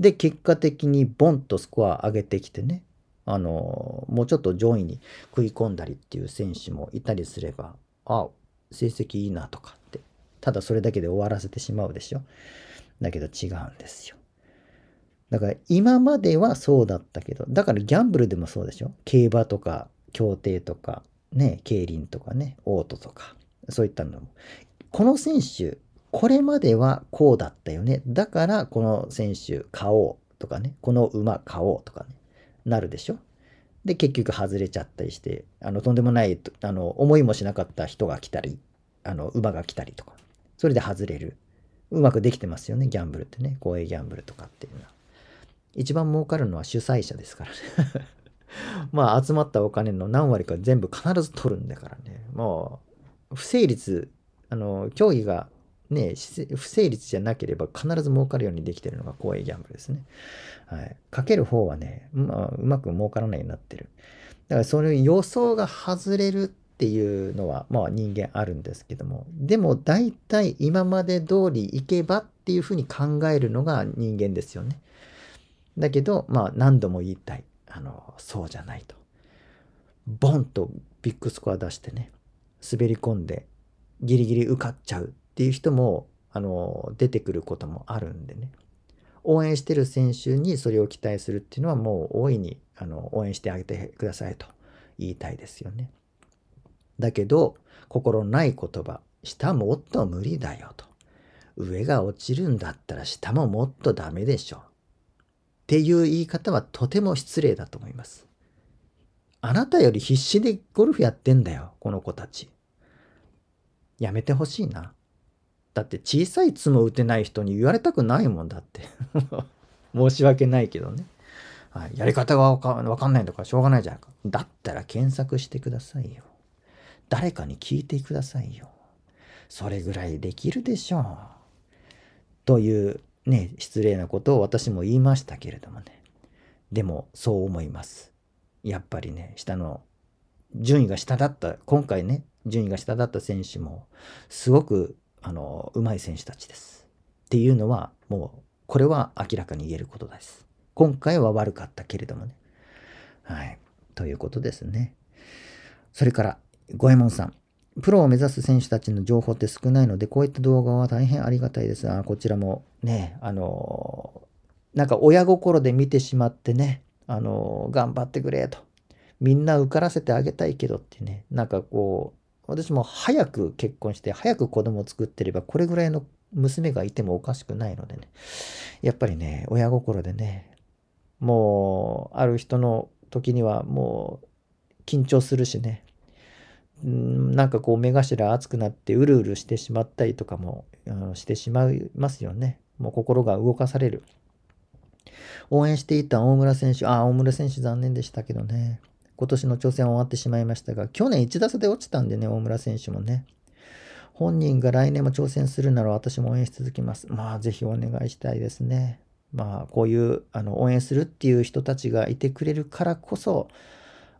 Speaker 1: で、結果的にボンとスコア上げてきてね、あの、もうちょっと上位に食い込んだりっていう選手もいたりすれば、あ、成績いいなとかって、ただそれだけで終わらせてしまうでしょ。だけど違うんですよ。だから今まではそうだったけど、だからギャンブルでもそうでしょ。競馬とか、競艇とか、ね、競輪とかね、オートとか、そういったのも。この選手、これまではこうだったよね。だからこの選手買おうとかね、この馬買おうとかね、なるでしょ。で、結局外れちゃったりして、あのとんでもないあの思いもしなかった人が来たり、あの馬が来たりとか、それで外れる。うまくできてますよね、ギャンブルってね。公営ギャンブルとかっていうのは。一番儲かるのは主催者ですからね。まあ集まったお金の何割か全部必ず取るんだからね。もう不成立あの、競技がね、不成立じゃなければ必ず儲かるようにできてるのが公営ギャンブルですね。はい。かける方はね、まあ、うまく儲からないようになってる。だからその予想が外れるっていうのは、まあ人間あるんですけども、でも大体今まで通り行けばっていうふうに考えるのが人間ですよね。だけど、まあ何度も言いたい。あの、そうじゃないと。ボンとビッグスコア出してね、滑り込んでギリギリ受かっちゃうっていう人もあの出てくることもあるんでね応援してる選手にそれを期待するっていうのはもう大いにあの応援してあげてくださいと言いたいですよね。だけど心ない言葉下もっと無理だよと上が落ちるんだったら下ももっとダメでしょっていう言い方はとても失礼だと思います。あなたより必死でゴルフやってんだよこの子たち。やめてほしいな。だって小さい「ツモ打てない人に言われたくないもんだって 申し訳ないけどね。はい、やり方がわかんないとかしょうがないじゃないか。だったら検索してくださいよ。誰かに聞いてくださいよ。それぐらいできるでしょう。というね、失礼なことを私も言いましたけれどもね。でもそう思います。やっぱりね、下の順位が下だった今回ね順位が下だった選手も、すごく、あの、うまい選手たちです。っていうのは、もう、これは明らかに言えることです。今回は悪かったけれどもね。はい。ということですね。それから、五右衛門さん。プロを目指す選手たちの情報って少ないので、こういった動画は大変ありがたいですが、こちらもね、あの、なんか親心で見てしまってね、あの、頑張ってくれと。みんな受からせてあげたいけどってね、なんかこう、私も早く結婚して、早く子供を作ってれば、これぐらいの娘がいてもおかしくないのでね。やっぱりね、親心でね、もう、ある人の時にはもう、緊張するしね。なんかこう目頭熱くなってうるうるしてしまったりとかもしてしまいますよね。もう心が動かされる。応援していた大村選手、ああ、大村選手残念でしたけどね。今年の挑戦は終わってしまいましたが、去年1打差で落ちたんでね、大村選手もね。本人が来年も挑戦するなら私も応援し続けます。まあ、ぜひお願いしたいですね。まあ、こういうあの応援するっていう人たちがいてくれるからこそ、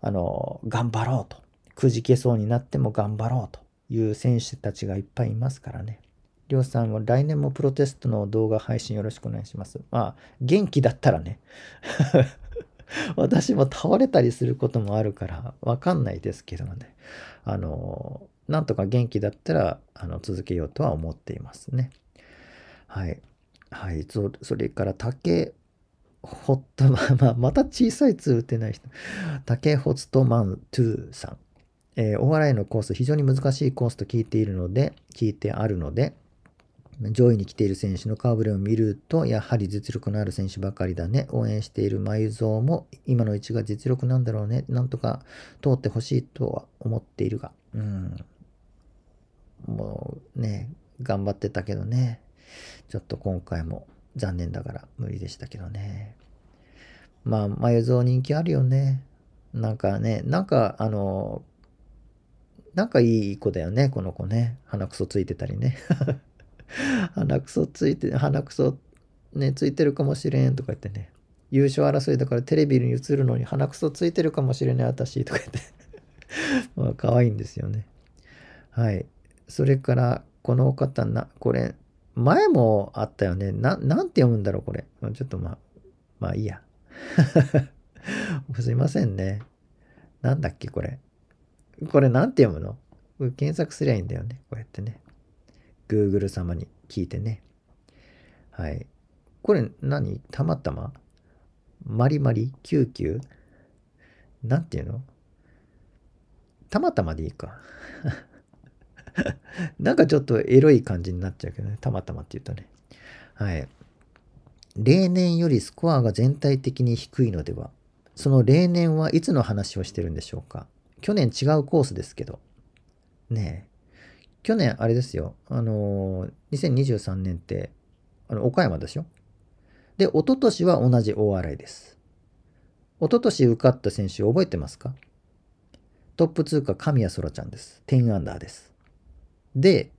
Speaker 1: あの、頑張ろうと。くじけそうになっても頑張ろうという選手たちがいっぱいいますからね。りょうさんは来年もプロテストの動画配信よろしくお願いします。まあ、元気だったらね 私も倒れたりすることもあるから、わかんないですけどね。あの、なんとか元気だったら、あの、続けようとは思っていますね。はい。はい。それから、竹、ホットマン、まあ、また小さい2打てない人。竹ホットマン2さん。えー、お笑いのコース、非常に難しいコースと聞いているので、聞いてあるので、上位に来ている選手の顔ぶれを見ると、やはり実力のある選手ばかりだね。応援している眉蔵も、今の位置が実力なんだろうね。なんとか通ってほしいとは思っているが、うん。もうね、頑張ってたけどね。ちょっと今回も残念だから無理でしたけどね。まあ、眉蔵人気あるよね。なんかね、なんかあの、なんかいい子だよね、この子ね。鼻くそついてたりね。鼻くそついて、鼻くそね、ついてるかもしれんとか言ってね、優勝争いだからテレビに映るのに鼻くそついてるかもしれない私とか言って まあ可愛いんですよね。はい。それから、この方な、これ、前もあったよね。な、なんて読むんだろう、これ。ちょっとまあ、まあいいや。すいませんね。なんだっけ、これ。これなんて読むの検索すりゃいいんだよね。こうやってね。Google 様に聞いてね。はい。これ何たまたままりまりキューキューなんていうのたまたまでいいか。なんかちょっとエロい感じになっちゃうけどね。たまたまって言うとね。はい。例年よりスコアが全体的に低いのではその例年はいつの話をしてるんでしょうか去年違うコースですけど。ねえ。去年あれですよ、あのー、2023年って、あの、岡山でしょで、一昨年は同じ大洗です。一昨年受かった選手覚えてますかトップ通過神谷そらちゃんです。10アンダーです。で、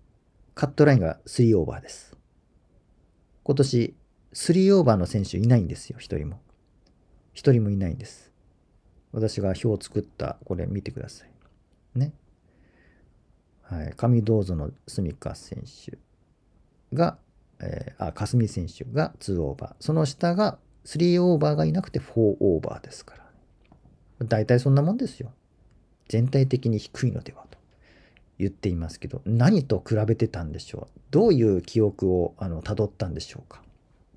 Speaker 1: カットラインが3オーバーです。今年、3オーバーの選手いないんですよ、一人も。一人もいないんです。私が表を作った、これ見てください。はい、上堂園の隅川選手が、えー、あ、霞選手が2オーバー。その下が3オーバーがいなくて4オーバーですから、大体そんなもんですよ。全体的に低いのではと言っていますけど、何と比べてたんでしょう。どういう記憶をあの辿ったんでしょうか。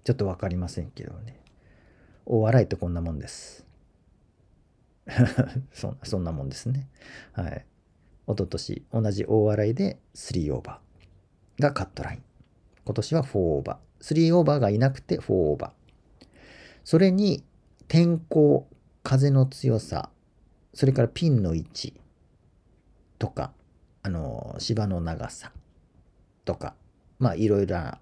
Speaker 1: ちょっと分かりませんけどね。お笑いってこんなもんです。そんなもんですね。はい。おととし同じ大洗で3オーバーがカットライン。今年は4オーバー。3オーバーがいなくて4オーバー。それに天候、風の強さ、それからピンの位置とか、あの、芝の長さとか、まあいろいろな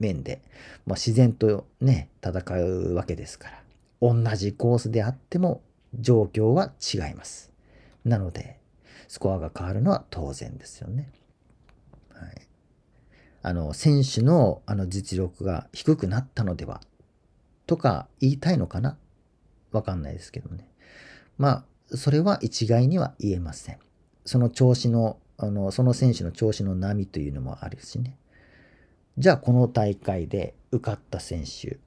Speaker 1: 面で、まあ、自然とね、戦うわけですから、同じコースであっても状況は違います。なので、スコアが変わるのは当然ですよね。はい、あの選手のあの実力が低くなったのではとか言いたいのかなわかんないですけどね。まあそれは一概には言えません。その調子のあのその選手の調子の波というのもあるしね。じゃあこの大会で受かった選手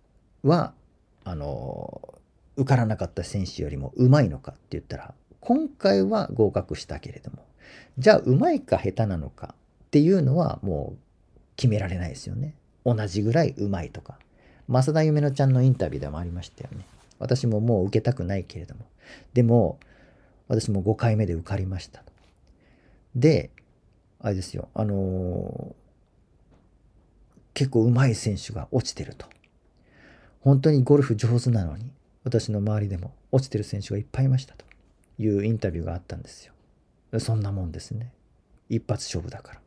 Speaker 1: はあの受からなかった選手よりもうまいのかって言ったら今回は合格したけれども、じゃあうまいか下手なのかっていうのはもう決められないですよね。同じぐらいうまいとか。増田夢乃ちゃんのインタビューでもありましたよね。私ももう受けたくないけれども。でも、私も5回目で受かりましたで、あれですよ、あのー、結構うまい選手が落ちてると。本当にゴルフ上手なのに、私の周りでも落ちてる選手がいっぱいいましたと。いうインタビューがあったんですよ。そんなもんですね。一発勝負だから。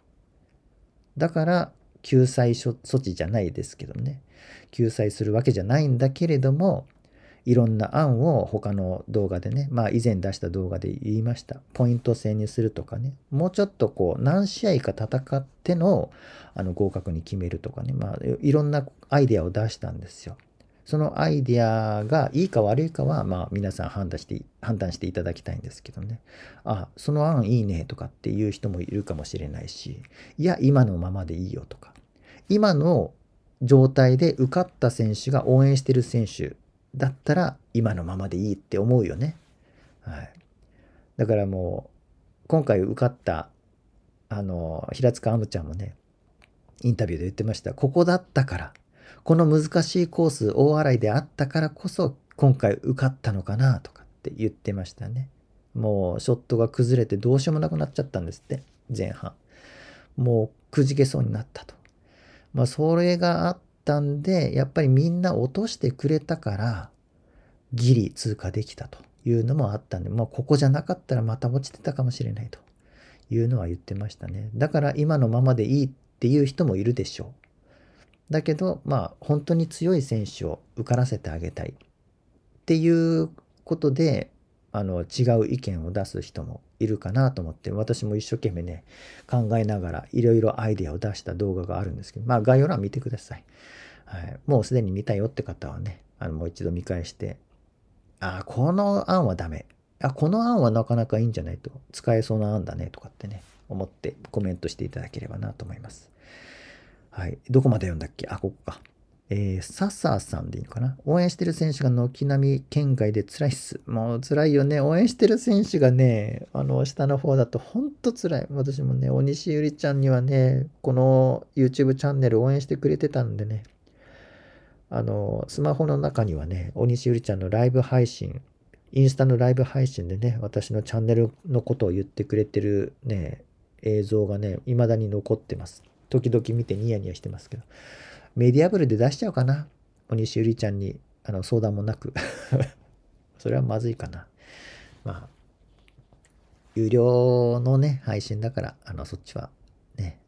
Speaker 1: だから、救済措置じゃないですけどね。救済するわけじゃないんだけれども、いろんな案を他の動画でね、まあ以前出した動画で言いました。ポイント制にするとかね、もうちょっとこう何試合か戦ってのあの合格に決めるとかね、まあいろんなアイデアを出したんですよ。そのアイディアがいいか悪いかは、まあ、皆さん判断して判断していただきたいんですけどねあその案いいねとかっていう人もいるかもしれないしいや今のままでいいよとか今の状態で受かった選手が応援してる選手だったら今のままでいいって思うよね。はい、だからもう今回受かったあの平塚あむちゃんもねインタビューで言ってましたここだったからこの難しいコース大洗であったからこそ今回受かったのかなとかって言ってましたね。もうショットが崩れてどうしようもなくなっちゃったんですって前半。もうくじけそうになったと。まあそれがあったんでやっぱりみんな落としてくれたからギリ通過できたというのもあったんで、まあ、ここじゃなかったらまた落ちてたかもしれないというのは言ってましたね。だから今のままでいいっていう人もいるでしょう。だけど、まあ、本当に強い選手を受からせてあげたいっていうことで、あの、違う意見を出す人もいるかなと思って、私も一生懸命ね、考えながら、いろいろアイデアを出した動画があるんですけど、まあ、概要欄見てください。はい。もうすでに見たよって方はね、あの、もう一度見返して、ああ、この案はダメ。あ、この案はなかなかいいんじゃないと。使えそうな案だね、とかってね、思ってコメントしていただければなと思います。はい。どこまで読んだっけあ、ここか。えー、笹さんでいいのかな応援してる選手が軒並み県外で辛いっす。もう辛いよね。応援してる選手がね、あの、下の方だとほんと辛い。私もね、鬼西ゆりちゃんにはね、この YouTube チャンネル応援してくれてたんでね、あの、スマホの中にはね、鬼西ゆりちゃんのライブ配信、インスタのライブ配信でね、私のチャンネルのことを言ってくれてるね、映像がね、未だに残ってます。時々見てニヤニヤしてますけど、メディアブルで出しちゃうかな。小西ゆりちゃんにあの相談もなく それはまずいかな。まあ、有料のね、配信だから、あの、そっちは、ね、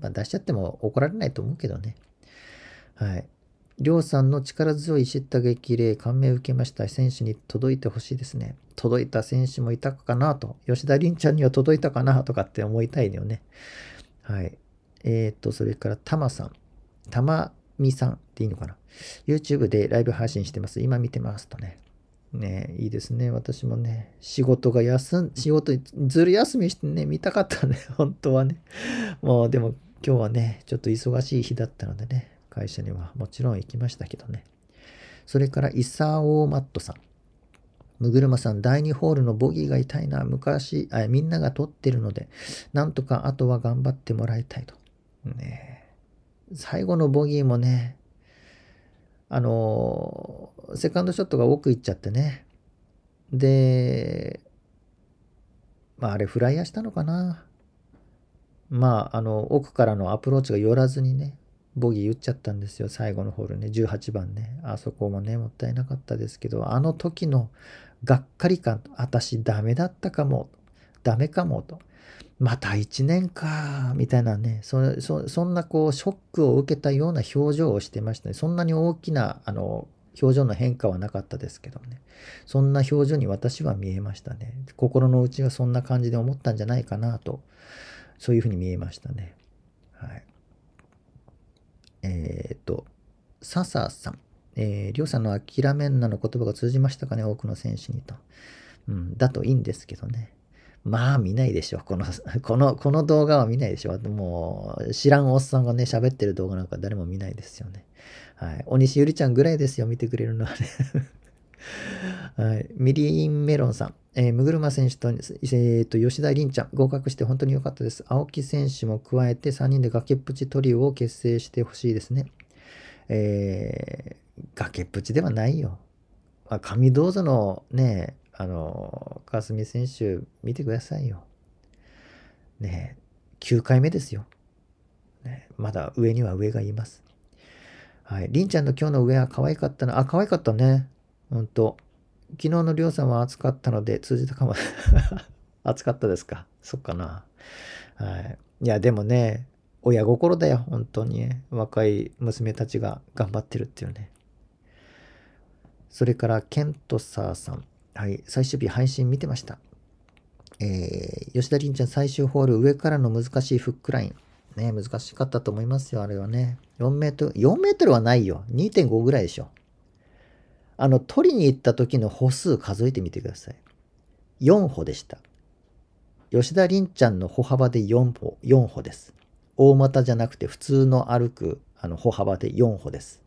Speaker 1: まあ、出しちゃっても怒られないと思うけどね。はい。りょうさんの力強い叱咤激励、感銘を受けました。選手に届いてほしいですね。届いた選手もいたかなと、吉田凛ちゃんには届いたかなとかって思いたいのよね。はい。えー、っと、それから、たまさん。たまみさんっていいのかな。YouTube でライブ配信してます。今見てますとね。ねいいですね。私もね、仕事が休ん、仕事ずる休みしてね、見たかったね。本当はね。もう、でも今日はね、ちょっと忙しい日だったのでね、会社にはもちろん行きましたけどね。それから、イサオーマットさん。むぐるまさん、第2ホールのボギーが痛いな。昔、あみんなが取ってるので、なんとかあとは頑張ってもらいたいと。ね、最後のボギーもね、あの、セカンドショットが奥行っちゃってね。で、まああれフライヤーしたのかな。まああの奥からのアプローチが寄らずにね、ボギー打っちゃったんですよ、最後のホールね、18番ね。あそこもね、もったいなかったですけど、あの時のがっかり感、私ダメだったかも、ダメかもと。また一年か、みたいなね、そそそんなこう、ショックを受けたような表情をしてましたね。そんなに大きな、あの、表情の変化はなかったですけどね。そんな表情に私は見えましたね。心の内がそんな感じで思ったんじゃないかなと、そういうふうに見えましたね。はい。えー、っと、笹さん。えー、りょうさんの諦めんなの言葉が通じましたかね、多くの選手にと。うん、だといいんですけどね。まあ見ないでしょ。この、この、この動画は見ないでしょ。もう、知らんおっさんがね、喋ってる動画なんか誰も見ないですよね。はい。大西ゆりちゃんぐらいですよ、見てくれるのはね。はい、ミリンメロンさん、えー、むぐるま選手と,、えー、と吉田凛ちゃん、合格して本当に良かったです。青木選手も加えて3人で崖っぷちトリオを結成してほしいですね。えー、崖っぷちではないよ。まあ、神道座のね、あの、川澄選手、見てくださいよ。ね9回目ですよ。ね、まだ上には上がいます。はい。りんちゃんの今日の上は可愛かったな。あ、可愛かったね。ほんと。昨日のりょうさんは暑かったので通じたかも。暑かったですか。そっかな。はい。いや、でもね、親心だよ、本当に。若い娘たちが頑張ってるっていうね。それから、ケントサーさん。はい、最終日配信見てました。えー、吉田凛ちゃん最終ホール上からの難しいフックライン。ね、難しかったと思いますよ、あれはね。4メートル、4メートルはないよ。2.5ぐらいでしょ。あの、取りに行った時の歩数数えてみてください。4歩でした。吉田凛ちゃんの歩幅で4歩、4歩です。大股じゃなくて普通の歩くあの歩幅で4歩です。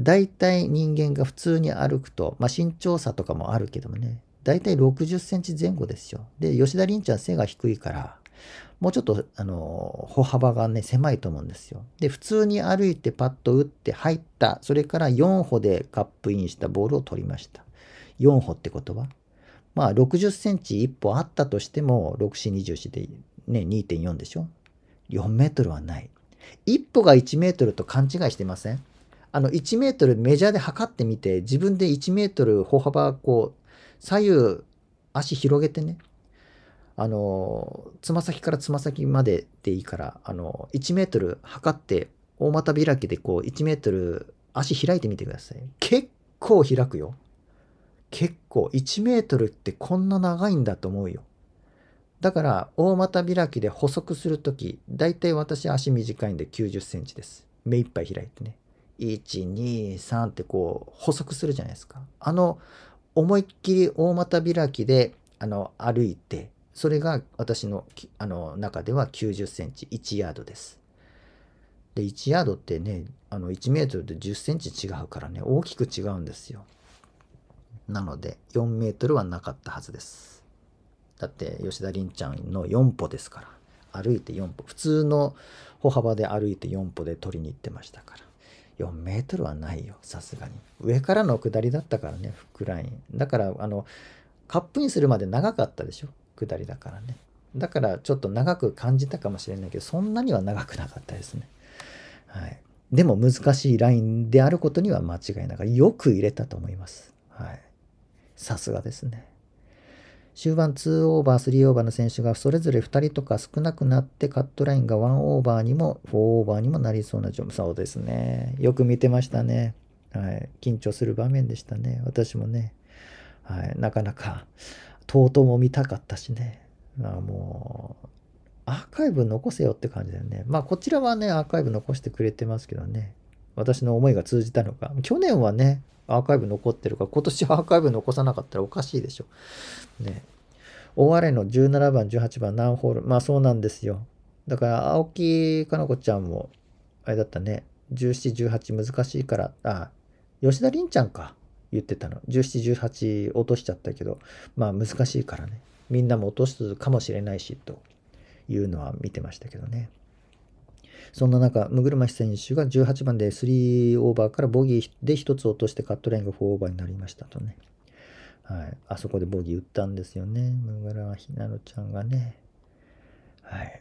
Speaker 1: 大体人間が普通に歩くと、まあ、身長差とかもあるけどもね、大体60センチ前後ですよ。で、吉田凛ちゃん背が低いから、もうちょっと、あの、歩幅がね、狭いと思うんですよ。で、普通に歩いてパッと打って入った。それから4歩でカップインしたボールを取りました。4歩ってことはまあ、60センチ1歩あったとしても、6424でね、2.4でしょ ?4 メートルはない。1歩が1メートルと勘違いしてませんあの1メートルメジャーで測ってみて、自分で1メートル歩幅こう、左右足広げてね、あの、つま先からつま先まででいいから、あの、1メートル測って、大股開きでこう1メートル足開いてみてください。結構開くよ。結構1メートルってこんな長いんだと思うよ。だから大股開きで補足するとき、だいたい私足短いんで90センチです。目いっぱい開いてね。123ってこう補足するじゃないですか。あの思いっきり大股開きであの歩いてそれが私のあの中では90センチ1ヤードです。で1ヤードってねあの1メートルで10センチ違うからね大きく違うんですよ。なので4メートルはなかったはずです。だって吉田凛ちゃんの4歩ですから歩いて4歩普通の歩幅で歩いて4歩で取りに行ってましたから。4メートルはないよ、さすがに。上からの下りだったからね、フックライン。だから、あの、カップインするまで長かったでしょ、下りだからね。だからちょっと長く感じたかもしれないけど、そんなには長くなかったですね。はい。でも難しいラインであることには間違いなくよく入れたと思います。はい。さすがですね。終盤2オーバー、3オーバーの選手がそれぞれ2人とか少なくなってカットラインが1オーバーにも4オーバーにもなりそうな状況ですね。よく見てましたね。はい。緊張する場面でしたね。私もね。はい。なかなか、とうとうも見たかったしね。まあもう、アーカイブ残せよって感じだよね。まあこちらはね、アーカイブ残してくれてますけどね。私の思いが通じたのか。去年はね、アーカイブ残ってるから、今年アーカイブ残さなかったらおかしいでしょ。ね。大荒れの17番、18番、何ホール。まあそうなんですよ。だから青木かな子ちゃんも、あれだったね。17、18難しいから、あ、吉田凛ちゃんか。言ってたの。17、18落としちゃったけど、まあ難しいからね。みんなも落とすかもしれないし、というのは見てましたけどね。そんな中、六車選手が18番で3オーバーからボギーで1つ落としてカットラインが4オーバーになりましたとね。はい、あそこでボギー打ったんですよね。ムガラひなのちゃんがね。はい。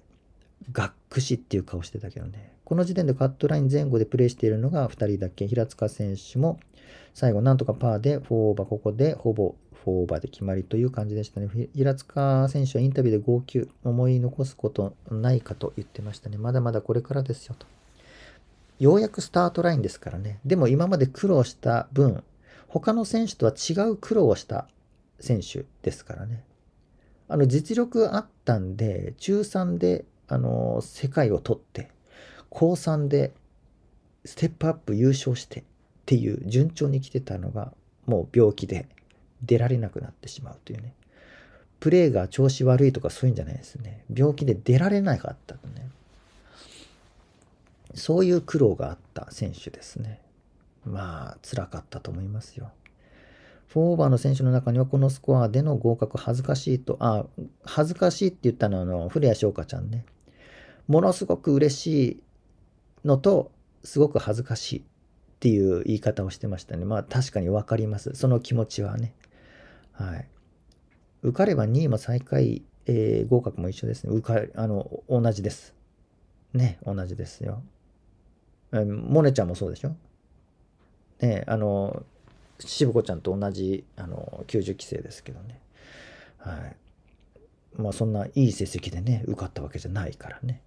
Speaker 1: がっくしっていう顔してたけどね。この時点でカットライン前後でプレーしているのが2人だけ。平塚選手も最後なんとかパーで4オーバー、ここでほぼ4オーバーで決まりという感じでしたね。平塚選手はインタビューで号泣、思い残すことないかと言ってましたね。まだまだこれからですよと。ようやくスタートラインですからね。でも今まで苦労した分、他の選手とは違う苦労をした選手ですからね。あの実力あったんで、中3であの世界を取って、高3でステップアップ優勝してっていう順調に来てたのが、もう病気で出られなくなってしまうというね。プレーが調子悪いとかそういうんじゃないですね。病気で出られなかったとね。そういう苦労があった選手ですね。まあ、辛かったと思いますよ。4オーバーの選手の中には、このスコアでの合格恥ずかしいと、あ、恥ずかしいって言ったのは、あの、古谷翔香ちゃんね。ものすごく嬉しいのと、すごく恥ずかしいっていう言い方をしてましたね。まあ、確かに分かります。その気持ちはね。はい。受かれば2位も最下位、えー、合格も一緒ですね。受かあの、同じです。ね、同じですよ。モネちゃんもそうでしょね、あの、渋子ちゃんと同じ、あの、90期生ですけどね。はい。まあ、そんないい成績でね、受かったわけじゃないからね。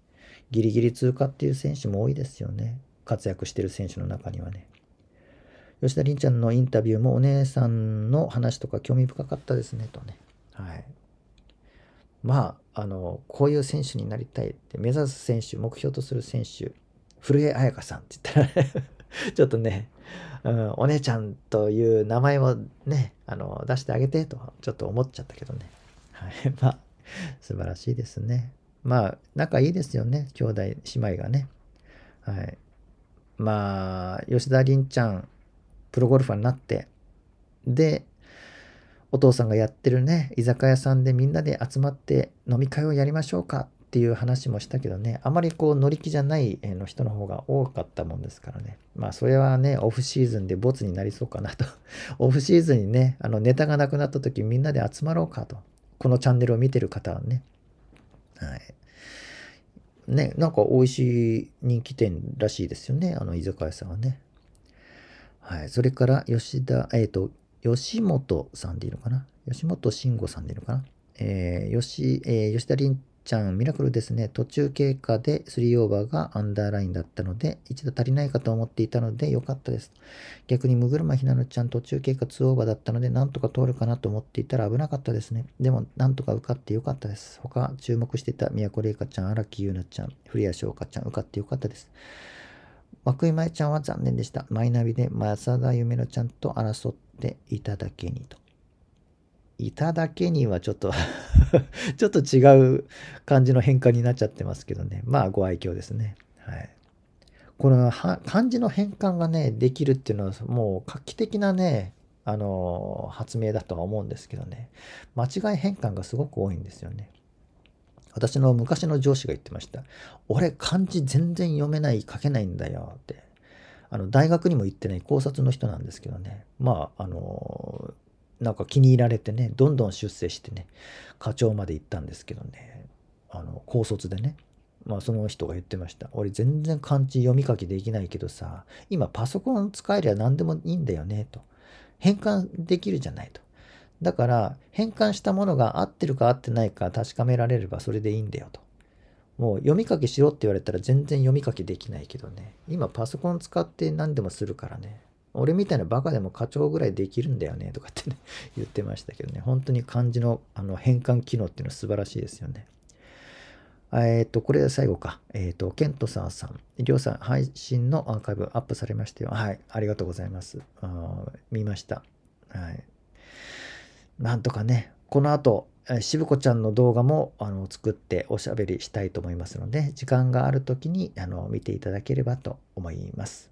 Speaker 1: ギリギリ通過っていう選手も多いですよね。活躍してる選手の中にはね。吉田凛ちゃんのインタビューもお姉さんの話とか興味深かったですねとね。はい。まあ、あの、こういう選手になりたいって、目指す選手、目標とする選手、古江彩佳さんって言ったら ちょっとね、うん、お姉ちゃんという名前をね、あの、出してあげてと、ちょっと思っちゃったけどね。はい。まあ、素晴らしいですね。まあ、仲いいですよね。兄弟、姉妹がね。はい。まあ、吉田凛ちゃん、プロゴルファーになって、で、お父さんがやってるね、居酒屋さんでみんなで集まって飲み会をやりましょうかっていう話もしたけどね、あまりこう乗り気じゃないの人の方が多かったもんですからね。まあそれはね、オフシーズンでボツになりそうかなと。オフシーズンにね、あのネタがなくなった時みんなで集まろうかと。このチャンネルを見てる方はね。はい。ね、なんか美味しい人気店らしいですよね、あの居酒屋さんはね。はい。それから吉田、えっ、ー、と、吉本さんでいいのかな吉本慎吾さんでいいのかなえー、吉、えー、吉田凛ちゃん、ミラクルですね。途中経過で3オーバーがアンダーラインだったので、一度足りないかと思っていたので良かったです。逆に、ムグルマひなのちゃん、途中経過2オーバーだったので、なんとか通るかなと思っていたら危なかったですね。でも、なんとか受かって良かったです。他、注目していた宮古イカちゃん、荒木優奈ちゃん、古谷翔花ちゃん、受かって良かったです。涌井舞ちゃんは残念でした。マイナビで、正田夢乃ちゃんと争っていただけにと。いただけにはちょっと ちょっと違う感じの変化になっちゃってますけどね。まあ、ご愛嬌ですね。はい。この漢字の変換がね、できるっていうのは、もう画期的なね、あの、発明だとは思うんですけどね。間違い変換がすごく多いんですよね。私の昔の上司が言ってました。俺、漢字全然読めない、書けないんだよって。あの、大学にも行ってない考察の人なんですけどね。まあ、あの、なんか気に入られてね、どんどん出世してね、課長まで行ったんですけどね、あの、高卒でね、まあその人が言ってました。俺全然漢字読み書きできないけどさ、今パソコン使えりゃ何でもいいんだよね、と。変換できるじゃないと。だから変換したものが合ってるか合ってないか確かめられればそれでいいんだよと。もう読み書きしろって言われたら全然読み書きできないけどね。今パソコン使って何でもするからね。俺みたいなバカでも課長ぐらいできるんだよねとかってね 言ってましたけどね本当に漢字のあの変換機能っていうのは素晴らしいですよね。えっ、ー、と、これで最後か。えっ、ー、と、ケントさんさん、りょうさん、配信のアーカイブアップされましたよ。はい、ありがとうございます。あ見ました。はい。なんとかね、この後、しぶ子ちゃんの動画もあの作っておしゃべりしたいと思いますので、時間がある時にあの見ていただければと思います。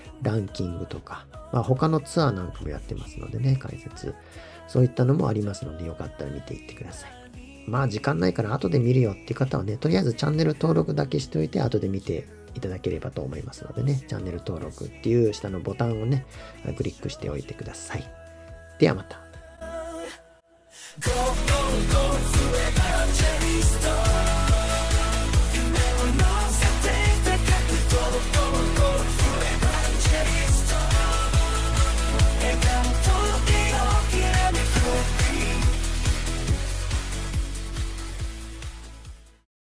Speaker 1: ランキングとか、まあ、他のツアーなんかもやってますのでね、解説。そういったのもありますので、よかったら見ていってください。まあ時間ないから後で見るよっていう方はね、とりあえずチャンネル登録だけしておいて後で見ていただければと思いますのでね、チャンネル登録っていう下のボタンをね、クリックしておいてください。ではまた。